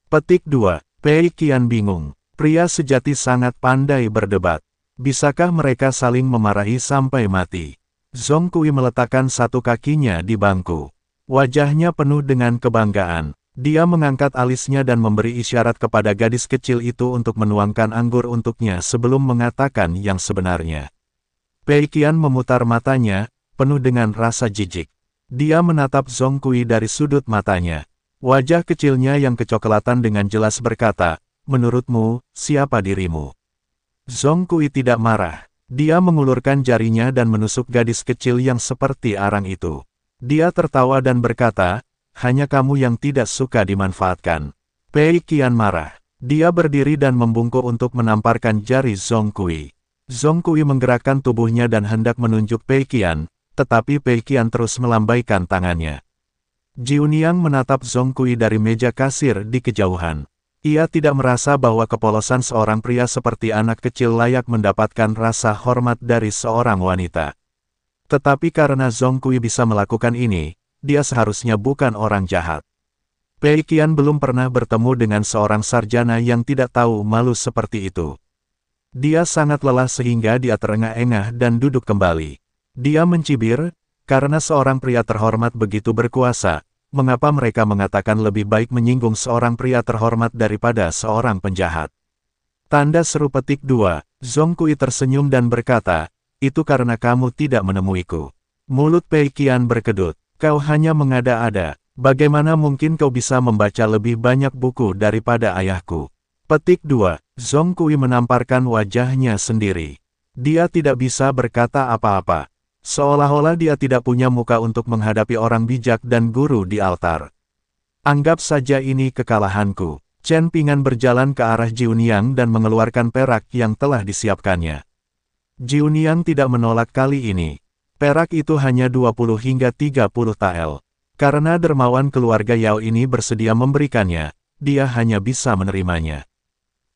Petik 2. Pei Qian bingung. Pria sejati sangat pandai berdebat. Bisakah mereka saling memarahi sampai mati? Zong Kui meletakkan satu kakinya di bangku. Wajahnya penuh dengan kebanggaan. Dia mengangkat alisnya dan memberi isyarat kepada gadis kecil itu untuk menuangkan anggur untuknya sebelum mengatakan yang sebenarnya. Pei Qian memutar matanya, penuh dengan rasa jijik. Dia menatap Zong Kui dari sudut matanya. Wajah kecilnya yang kecoklatan dengan jelas berkata, Menurutmu, siapa dirimu? Zong Kui tidak marah. Dia mengulurkan jarinya dan menusuk gadis kecil yang seperti arang itu. Dia tertawa dan berkata, hanya kamu yang tidak suka dimanfaatkan. Pei Qian marah. Dia berdiri dan membungkuk untuk menamparkan jari Zong Kui. Zong Kui menggerakkan tubuhnya dan hendak menunjuk Pei Qian, tetapi Pei Qian terus melambaikan tangannya. Jiuniang menatap Zong Kui dari meja kasir di kejauhan. Ia tidak merasa bahwa kepolosan seorang pria seperti anak kecil layak mendapatkan rasa hormat dari seorang wanita. Tetapi karena Zhong Kui bisa melakukan ini, dia seharusnya bukan orang jahat. Pei Qian belum pernah bertemu dengan seorang sarjana yang tidak tahu malu seperti itu. Dia sangat lelah sehingga dia terengah-engah dan duduk kembali. Dia mencibir, karena seorang pria terhormat begitu berkuasa, mengapa mereka mengatakan lebih baik menyinggung seorang pria terhormat daripada seorang penjahat. Tanda seru petik 2, Kui tersenyum dan berkata, itu karena kamu tidak menemuiku. Mulut Pei Qian berkedut, kau hanya mengada-ada, bagaimana mungkin kau bisa membaca lebih banyak buku daripada ayahku. Petik 2, Kui menamparkan wajahnya sendiri. Dia tidak bisa berkata apa-apa. Seolah-olah dia tidak punya muka untuk menghadapi orang bijak dan guru di altar. Anggap saja ini kekalahanku. Chen Pingan berjalan ke arah Jiuniang dan mengeluarkan perak yang telah disiapkannya. Jiuniang tidak menolak kali ini. Perak itu hanya 20 hingga 30 tael. Karena dermawan keluarga Yao ini bersedia memberikannya, dia hanya bisa menerimanya.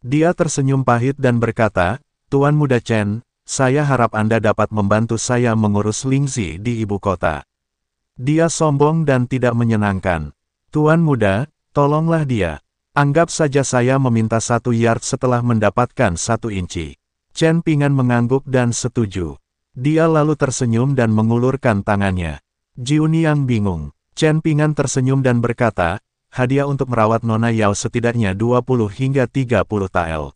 Dia tersenyum pahit dan berkata, Tuan Muda Chen, saya harap Anda dapat membantu saya mengurus Lingzi di ibu kota. Dia sombong dan tidak menyenangkan. Tuan muda, tolonglah dia. Anggap saja saya meminta satu yard setelah mendapatkan satu inci. Chen Pingan mengangguk dan setuju. Dia lalu tersenyum dan mengulurkan tangannya. Jiuniang bingung. Chen Pingan tersenyum dan berkata, hadiah untuk merawat Nona Yao setidaknya 20 hingga 30 tael.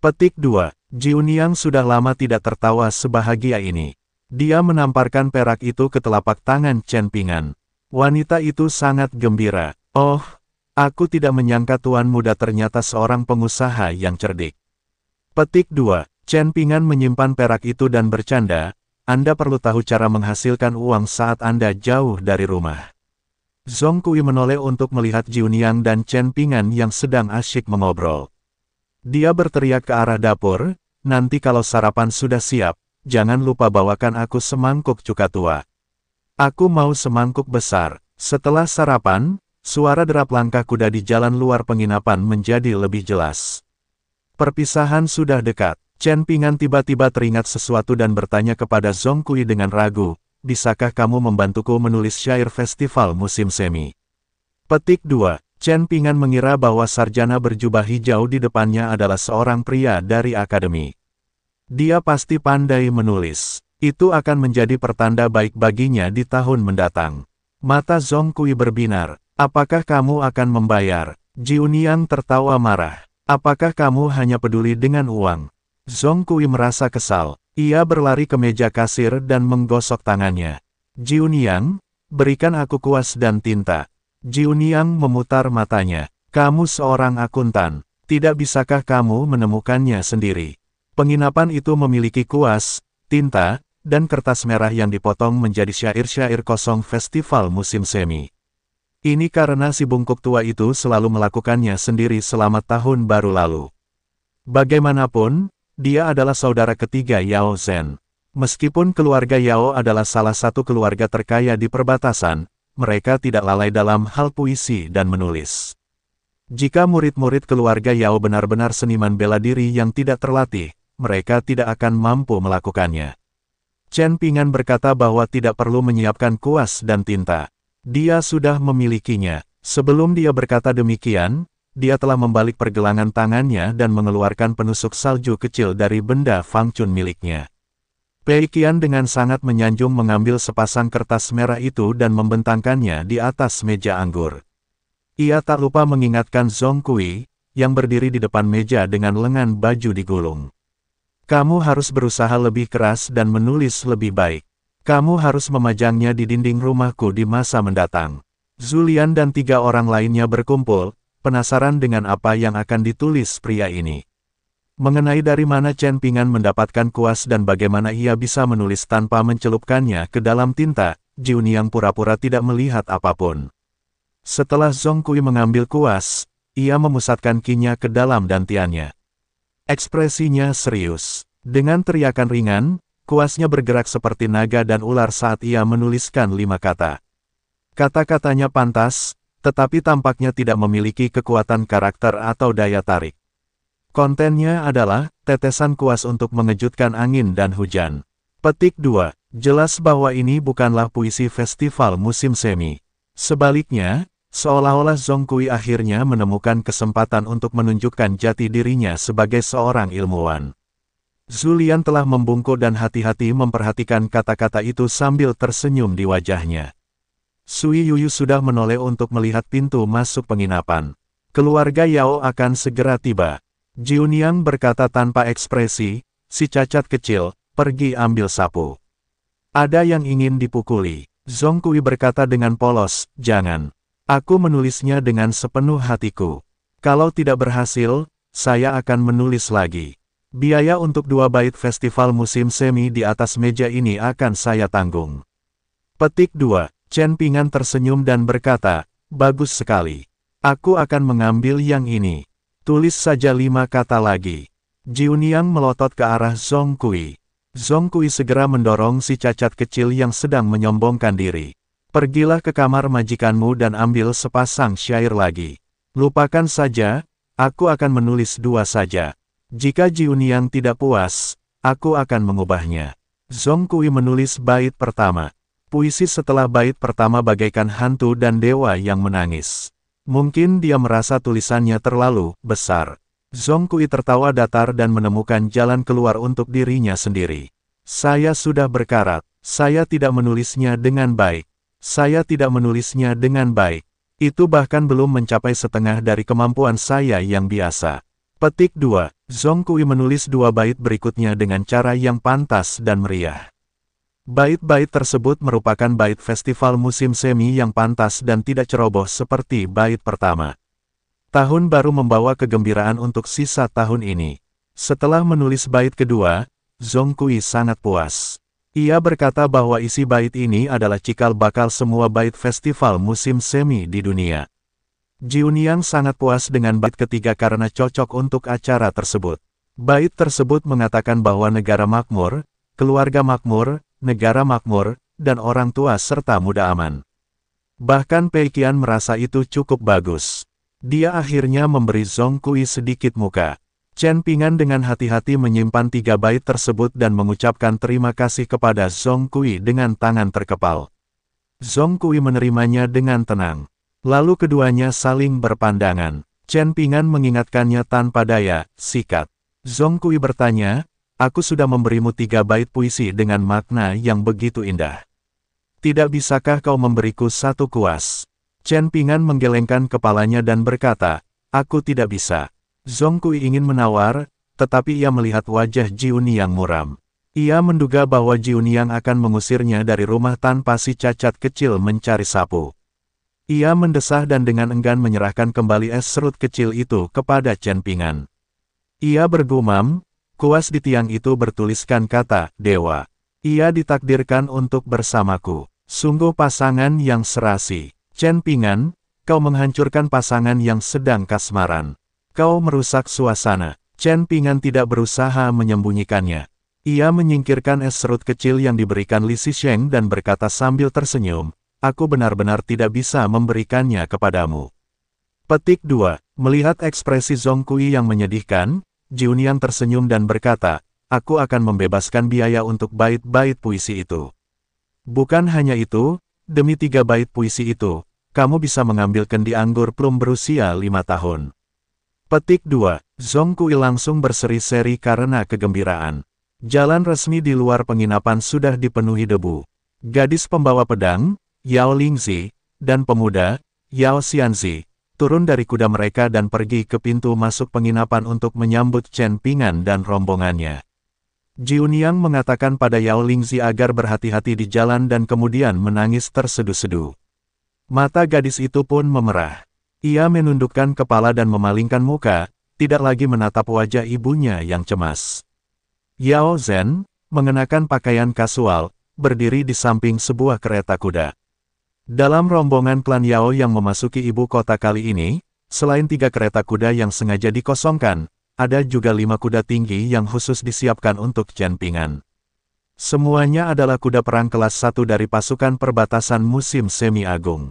Petik 2. Jiuniang sudah lama tidak tertawa sebahagia ini. Dia menamparkan perak itu ke telapak tangan Chen Pingan. Wanita itu sangat gembira. Oh, aku tidak menyangka tuan muda ternyata seorang pengusaha yang cerdik. Petik 2. Chen Pingan menyimpan perak itu dan bercanda, Anda perlu tahu cara menghasilkan uang saat Anda jauh dari rumah. Zongkui Kui menoleh untuk melihat Jiuniang dan Chen Pingan yang sedang asyik mengobrol. Dia berteriak ke arah dapur, nanti kalau sarapan sudah siap, jangan lupa bawakan aku semangkuk cuka tua. Aku mau semangkuk besar. Setelah sarapan, suara derap langkah kuda di jalan luar penginapan menjadi lebih jelas. Perpisahan sudah dekat. Chen Pingan tiba-tiba teringat sesuatu dan bertanya kepada Zhong Kui dengan ragu, bisakah kamu membantuku menulis syair festival musim semi? Petik 2. Chen Pingan mengira bahwa sarjana berjubah hijau di depannya adalah seorang pria dari akademi. Dia pasti pandai menulis. Itu akan menjadi pertanda baik baginya di tahun mendatang. Mata Zongkui Kui berbinar. Apakah kamu akan membayar? Jiuniang tertawa marah. Apakah kamu hanya peduli dengan uang? Zongkui Kui merasa kesal. Ia berlari ke meja kasir dan menggosok tangannya. Jiuniang, berikan aku kuas dan tinta. Jiuniang memutar matanya. Kamu seorang akuntan. Tidak bisakah kamu menemukannya sendiri? Penginapan itu memiliki kuas, tinta, dan kertas merah yang dipotong menjadi syair-syair kosong festival musim semi. Ini karena si bungkuk tua itu selalu melakukannya sendiri selama tahun baru lalu. Bagaimanapun, dia adalah saudara ketiga Yao Zhen. Meskipun keluarga Yao adalah salah satu keluarga terkaya di perbatasan, mereka tidak lalai dalam hal puisi dan menulis. Jika murid-murid keluarga Yao benar-benar seniman bela diri yang tidak terlatih, mereka tidak akan mampu melakukannya. Chen Pingan berkata bahwa tidak perlu menyiapkan kuas dan tinta. Dia sudah memilikinya. Sebelum dia berkata demikian, dia telah membalik pergelangan tangannya dan mengeluarkan penusuk salju kecil dari benda Fang Chun miliknya. Pei Qian dengan sangat menyanjung mengambil sepasang kertas merah itu dan membentangkannya di atas meja anggur. Ia tak lupa mengingatkan Zhong Kui, yang berdiri di depan meja dengan lengan baju digulung. Kamu harus berusaha lebih keras dan menulis lebih baik. Kamu harus memajangnya di dinding rumahku di masa mendatang. Zulian dan tiga orang lainnya berkumpul, penasaran dengan apa yang akan ditulis pria ini. Mengenai dari mana Chen Pingan mendapatkan kuas dan bagaimana ia bisa menulis tanpa mencelupkannya ke dalam tinta, Jiuniang pura-pura tidak melihat apapun. Setelah Zhong Kui mengambil kuas, ia memusatkan kinya ke dalam dantiannya. Ekspresinya serius. Dengan teriakan ringan, kuasnya bergerak seperti naga dan ular saat ia menuliskan lima kata. Kata-katanya pantas, tetapi tampaknya tidak memiliki kekuatan karakter atau daya tarik. Kontennya adalah, tetesan kuas untuk mengejutkan angin dan hujan. Petik 2. Jelas bahwa ini bukanlah puisi festival musim semi. Sebaliknya, seolah-olah Zongkui akhirnya menemukan kesempatan untuk menunjukkan jati dirinya sebagai seorang ilmuwan. Zulian telah membungkuk dan hati-hati memperhatikan kata-kata itu sambil tersenyum di wajahnya. Sui Yuyu sudah menoleh untuk melihat pintu masuk penginapan. Keluarga Yao akan segera tiba. Jiunian berkata tanpa ekspresi, si cacat kecil, pergi ambil sapu. Ada yang ingin dipukuli. Zong Kui berkata dengan polos, jangan. Aku menulisnya dengan sepenuh hatiku. Kalau tidak berhasil, saya akan menulis lagi. Biaya untuk dua bait festival musim semi di atas meja ini akan saya tanggung. Petik 2. Chen Pingan tersenyum dan berkata, Bagus sekali. Aku akan mengambil yang ini. Tulis saja lima kata lagi. Jiuniang melotot ke arah Zong Kui. Zong Kui segera mendorong si cacat kecil yang sedang menyombongkan diri. Pergilah ke kamar majikanmu dan ambil sepasang syair lagi. Lupakan saja, aku akan menulis dua saja. Jika Jiuniang tidak puas, aku akan mengubahnya. Zong Kui menulis bait pertama. Puisi setelah bait pertama bagaikan hantu dan dewa yang menangis. Mungkin dia merasa tulisannya terlalu besar. Zong Kui tertawa datar dan menemukan jalan keluar untuk dirinya sendiri. Saya sudah berkarat, saya tidak menulisnya dengan baik. Saya tidak menulisnya dengan baik. Itu bahkan belum mencapai setengah dari kemampuan saya yang biasa. Petik 2. Zong Kui menulis dua bait berikutnya dengan cara yang pantas dan meriah. Bait-bait tersebut merupakan bait festival musim semi yang pantas dan tidak ceroboh seperti bait pertama. Tahun baru membawa kegembiraan untuk sisa tahun ini. Setelah menulis bait kedua, Zongkui sangat puas. Ia berkata bahwa isi bait ini adalah cikal bakal semua bait festival musim semi di dunia. Jiuniang sangat puas dengan bait ketiga karena cocok untuk acara tersebut. Bait tersebut mengatakan bahwa negara makmur, keluarga makmur, negara makmur, dan orang tua serta muda aman. Bahkan Pei Qian merasa itu cukup bagus. Dia akhirnya memberi Zhong Kui sedikit muka. Chen Pingan dengan hati-hati menyimpan tiga bait tersebut dan mengucapkan terima kasih kepada Zhong Kui dengan tangan terkepal. Zhong Kui menerimanya dengan tenang. Lalu keduanya saling berpandangan. Chen Pingan mengingatkannya tanpa daya, sikat. Zhong Kui bertanya, Aku sudah memberimu tiga bait puisi dengan makna yang begitu indah. Tidak bisakah kau memberiku satu kuas? Chen Pingan menggelengkan kepalanya dan berkata, Aku tidak bisa. Zong Kui ingin menawar, tetapi ia melihat wajah Jiuni yang muram. Ia menduga bahwa Jiuni yang akan mengusirnya dari rumah tanpa si cacat kecil mencari sapu. Ia mendesah dan dengan enggan menyerahkan kembali es serut kecil itu kepada Chen Pingan. Ia bergumam, Kuas di tiang itu bertuliskan kata, Dewa. Ia ditakdirkan untuk bersamaku. Sungguh pasangan yang serasi. Chen Pingan, kau menghancurkan pasangan yang sedang kasmaran. Kau merusak suasana. Chen Pingan tidak berusaha menyembunyikannya. Ia menyingkirkan es serut kecil yang diberikan Li Sisheng dan berkata sambil tersenyum, Aku benar-benar tidak bisa memberikannya kepadamu. Petik 2. Melihat ekspresi Zhong Kui yang menyedihkan, Junian tersenyum dan berkata, aku akan membebaskan biaya untuk bait-bait puisi itu. Bukan hanya itu, demi tiga bait puisi itu, kamu bisa mengambil kendi anggur plum berusia lima tahun. Petik 2. Zong Kui langsung berseri-seri karena kegembiraan. Jalan resmi di luar penginapan sudah dipenuhi debu. Gadis pembawa pedang, Yao Lingzi, dan pemuda, Yao Xianzi, turun dari kuda mereka dan pergi ke pintu masuk penginapan untuk menyambut Chen Pingan dan rombongannya. Jiuniang mengatakan pada Yao Lingzi agar berhati-hati di jalan dan kemudian menangis terseduh-seduh. Mata gadis itu pun memerah. Ia menundukkan kepala dan memalingkan muka, tidak lagi menatap wajah ibunya yang cemas. Yao Zhen, mengenakan pakaian kasual, berdiri di samping sebuah kereta kuda. Dalam rombongan klan Yao yang memasuki ibu kota kali ini, selain tiga kereta kuda yang sengaja dikosongkan, ada juga lima kuda tinggi yang khusus disiapkan untuk Janpingan. Semuanya adalah kuda perang kelas satu dari pasukan perbatasan musim semi agung.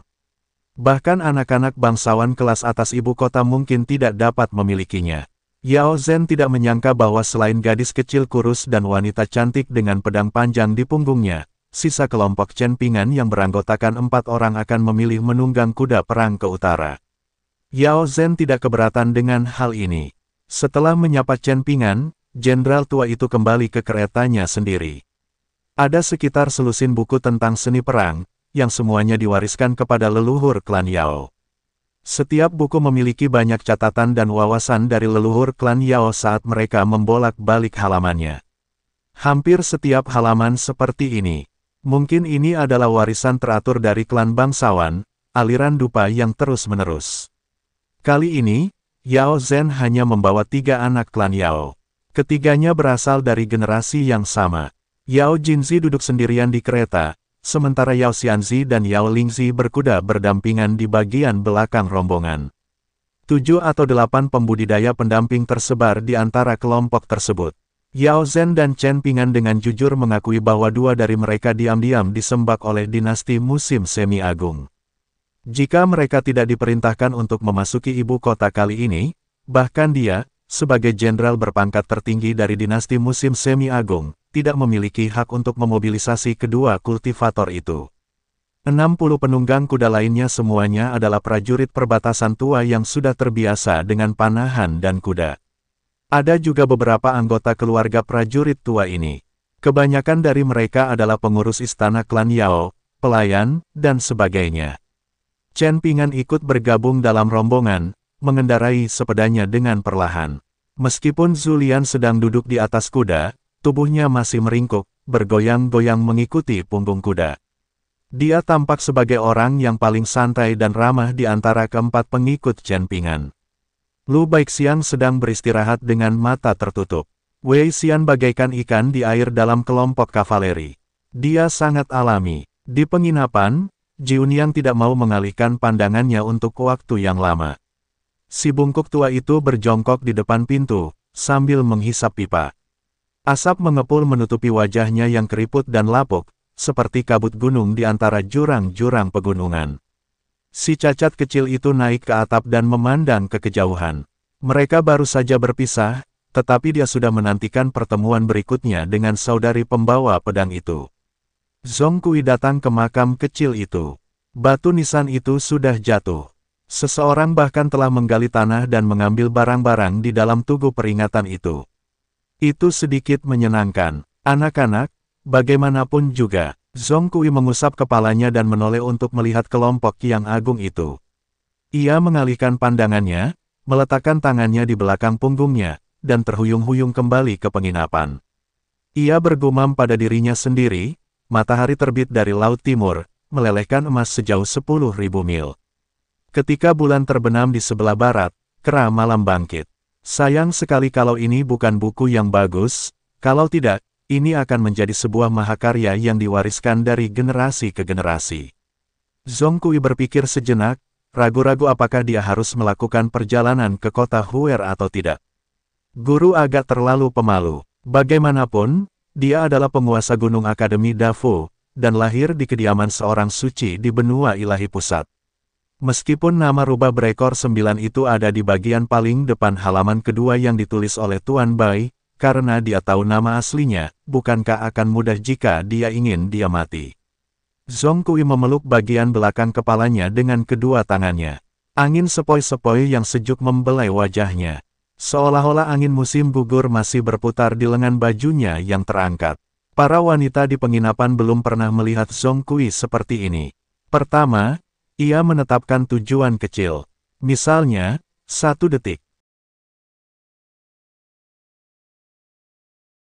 Bahkan anak-anak bangsawan kelas atas ibu kota mungkin tidak dapat memilikinya. Yao Zhen tidak menyangka bahwa selain gadis kecil kurus dan wanita cantik dengan pedang panjang di punggungnya, sisa kelompok Chen Pingan yang beranggotakan empat orang akan memilih menunggang kuda perang ke utara. Yao Zhen tidak keberatan dengan hal ini. Setelah menyapa Chen Pingan, jenderal tua itu kembali ke keretanya sendiri. Ada sekitar selusin buku tentang seni perang, yang semuanya diwariskan kepada leluhur klan Yao. Setiap buku memiliki banyak catatan dan wawasan dari leluhur klan Yao saat mereka membolak-balik halamannya. Hampir setiap halaman seperti ini. Mungkin ini adalah warisan teratur dari klan bangsawan, aliran dupa yang terus-menerus. Kali ini, Yao Zhen hanya membawa tiga anak klan Yao. Ketiganya berasal dari generasi yang sama. Yao Jinzi duduk sendirian di kereta, sementara Yao Xianzi dan Yao Lingzi berkuda berdampingan di bagian belakang rombongan. Tujuh atau delapan pembudidaya pendamping tersebar di antara kelompok tersebut. Yao Zhen dan Chen Pingan dengan jujur mengakui bahwa dua dari mereka diam-diam disembak oleh dinasti musim semi agung. Jika mereka tidak diperintahkan untuk memasuki ibu kota kali ini, bahkan dia, sebagai jenderal berpangkat tertinggi dari dinasti musim semi agung, tidak memiliki hak untuk memobilisasi kedua kultivator itu. 60 penunggang kuda lainnya semuanya adalah prajurit perbatasan tua yang sudah terbiasa dengan panahan dan kuda. Ada juga beberapa anggota keluarga prajurit tua ini. Kebanyakan dari mereka adalah pengurus istana klan Yao, pelayan, dan sebagainya. Chen Pingan ikut bergabung dalam rombongan, mengendarai sepedanya dengan perlahan. Meskipun Zulian sedang duduk di atas kuda, tubuhnya masih meringkuk, bergoyang-goyang mengikuti punggung kuda. Dia tampak sebagai orang yang paling santai dan ramah di antara keempat pengikut Chen Pingan. Lu Baixian sedang beristirahat dengan mata tertutup. Wei Xian bagaikan ikan di air dalam kelompok kavaleri. Dia sangat alami. Di penginapan, Ji Jiunian tidak mau mengalihkan pandangannya untuk waktu yang lama. Si bungkuk tua itu berjongkok di depan pintu, sambil menghisap pipa. Asap mengepul menutupi wajahnya yang keriput dan lapuk, seperti kabut gunung di antara jurang-jurang pegunungan. Si cacat kecil itu naik ke atap dan memandang ke kejauhan. Mereka baru saja berpisah, tetapi dia sudah menantikan pertemuan berikutnya dengan saudari pembawa pedang itu. Zong Kui datang ke makam kecil itu. Batu nisan itu sudah jatuh. Seseorang bahkan telah menggali tanah dan mengambil barang-barang di dalam tugu peringatan itu. Itu sedikit menyenangkan. Anak-anak, bagaimanapun juga, Zong Kui mengusap kepalanya dan menoleh untuk melihat kelompok yang agung itu. Ia mengalihkan pandangannya, meletakkan tangannya di belakang punggungnya, dan terhuyung-huyung kembali ke penginapan. Ia bergumam pada dirinya sendiri, matahari terbit dari Laut Timur, melelehkan emas sejauh sepuluh ribu mil. Ketika bulan terbenam di sebelah barat, kera malam bangkit. Sayang sekali kalau ini bukan buku yang bagus, kalau tidak, ini akan menjadi sebuah mahakarya yang diwariskan dari generasi ke generasi. Zong Kui berpikir sejenak, ragu-ragu apakah dia harus melakukan perjalanan ke kota Huer atau tidak. Guru agak terlalu pemalu. Bagaimanapun, dia adalah penguasa Gunung Akademi Dafu, dan lahir di kediaman seorang suci di benua ilahi pusat. Meskipun nama rubah berekor sembilan itu ada di bagian paling depan halaman kedua yang ditulis oleh Tuan Bai, karena dia tahu nama aslinya, bukankah akan mudah jika dia ingin dia mati. Zong Kui memeluk bagian belakang kepalanya dengan kedua tangannya. Angin sepoi-sepoi yang sejuk membelai wajahnya. Seolah-olah angin musim gugur masih berputar di lengan bajunya yang terangkat. Para wanita di penginapan belum pernah melihat Zong Kui seperti ini. Pertama, ia menetapkan tujuan kecil. Misalnya, satu detik.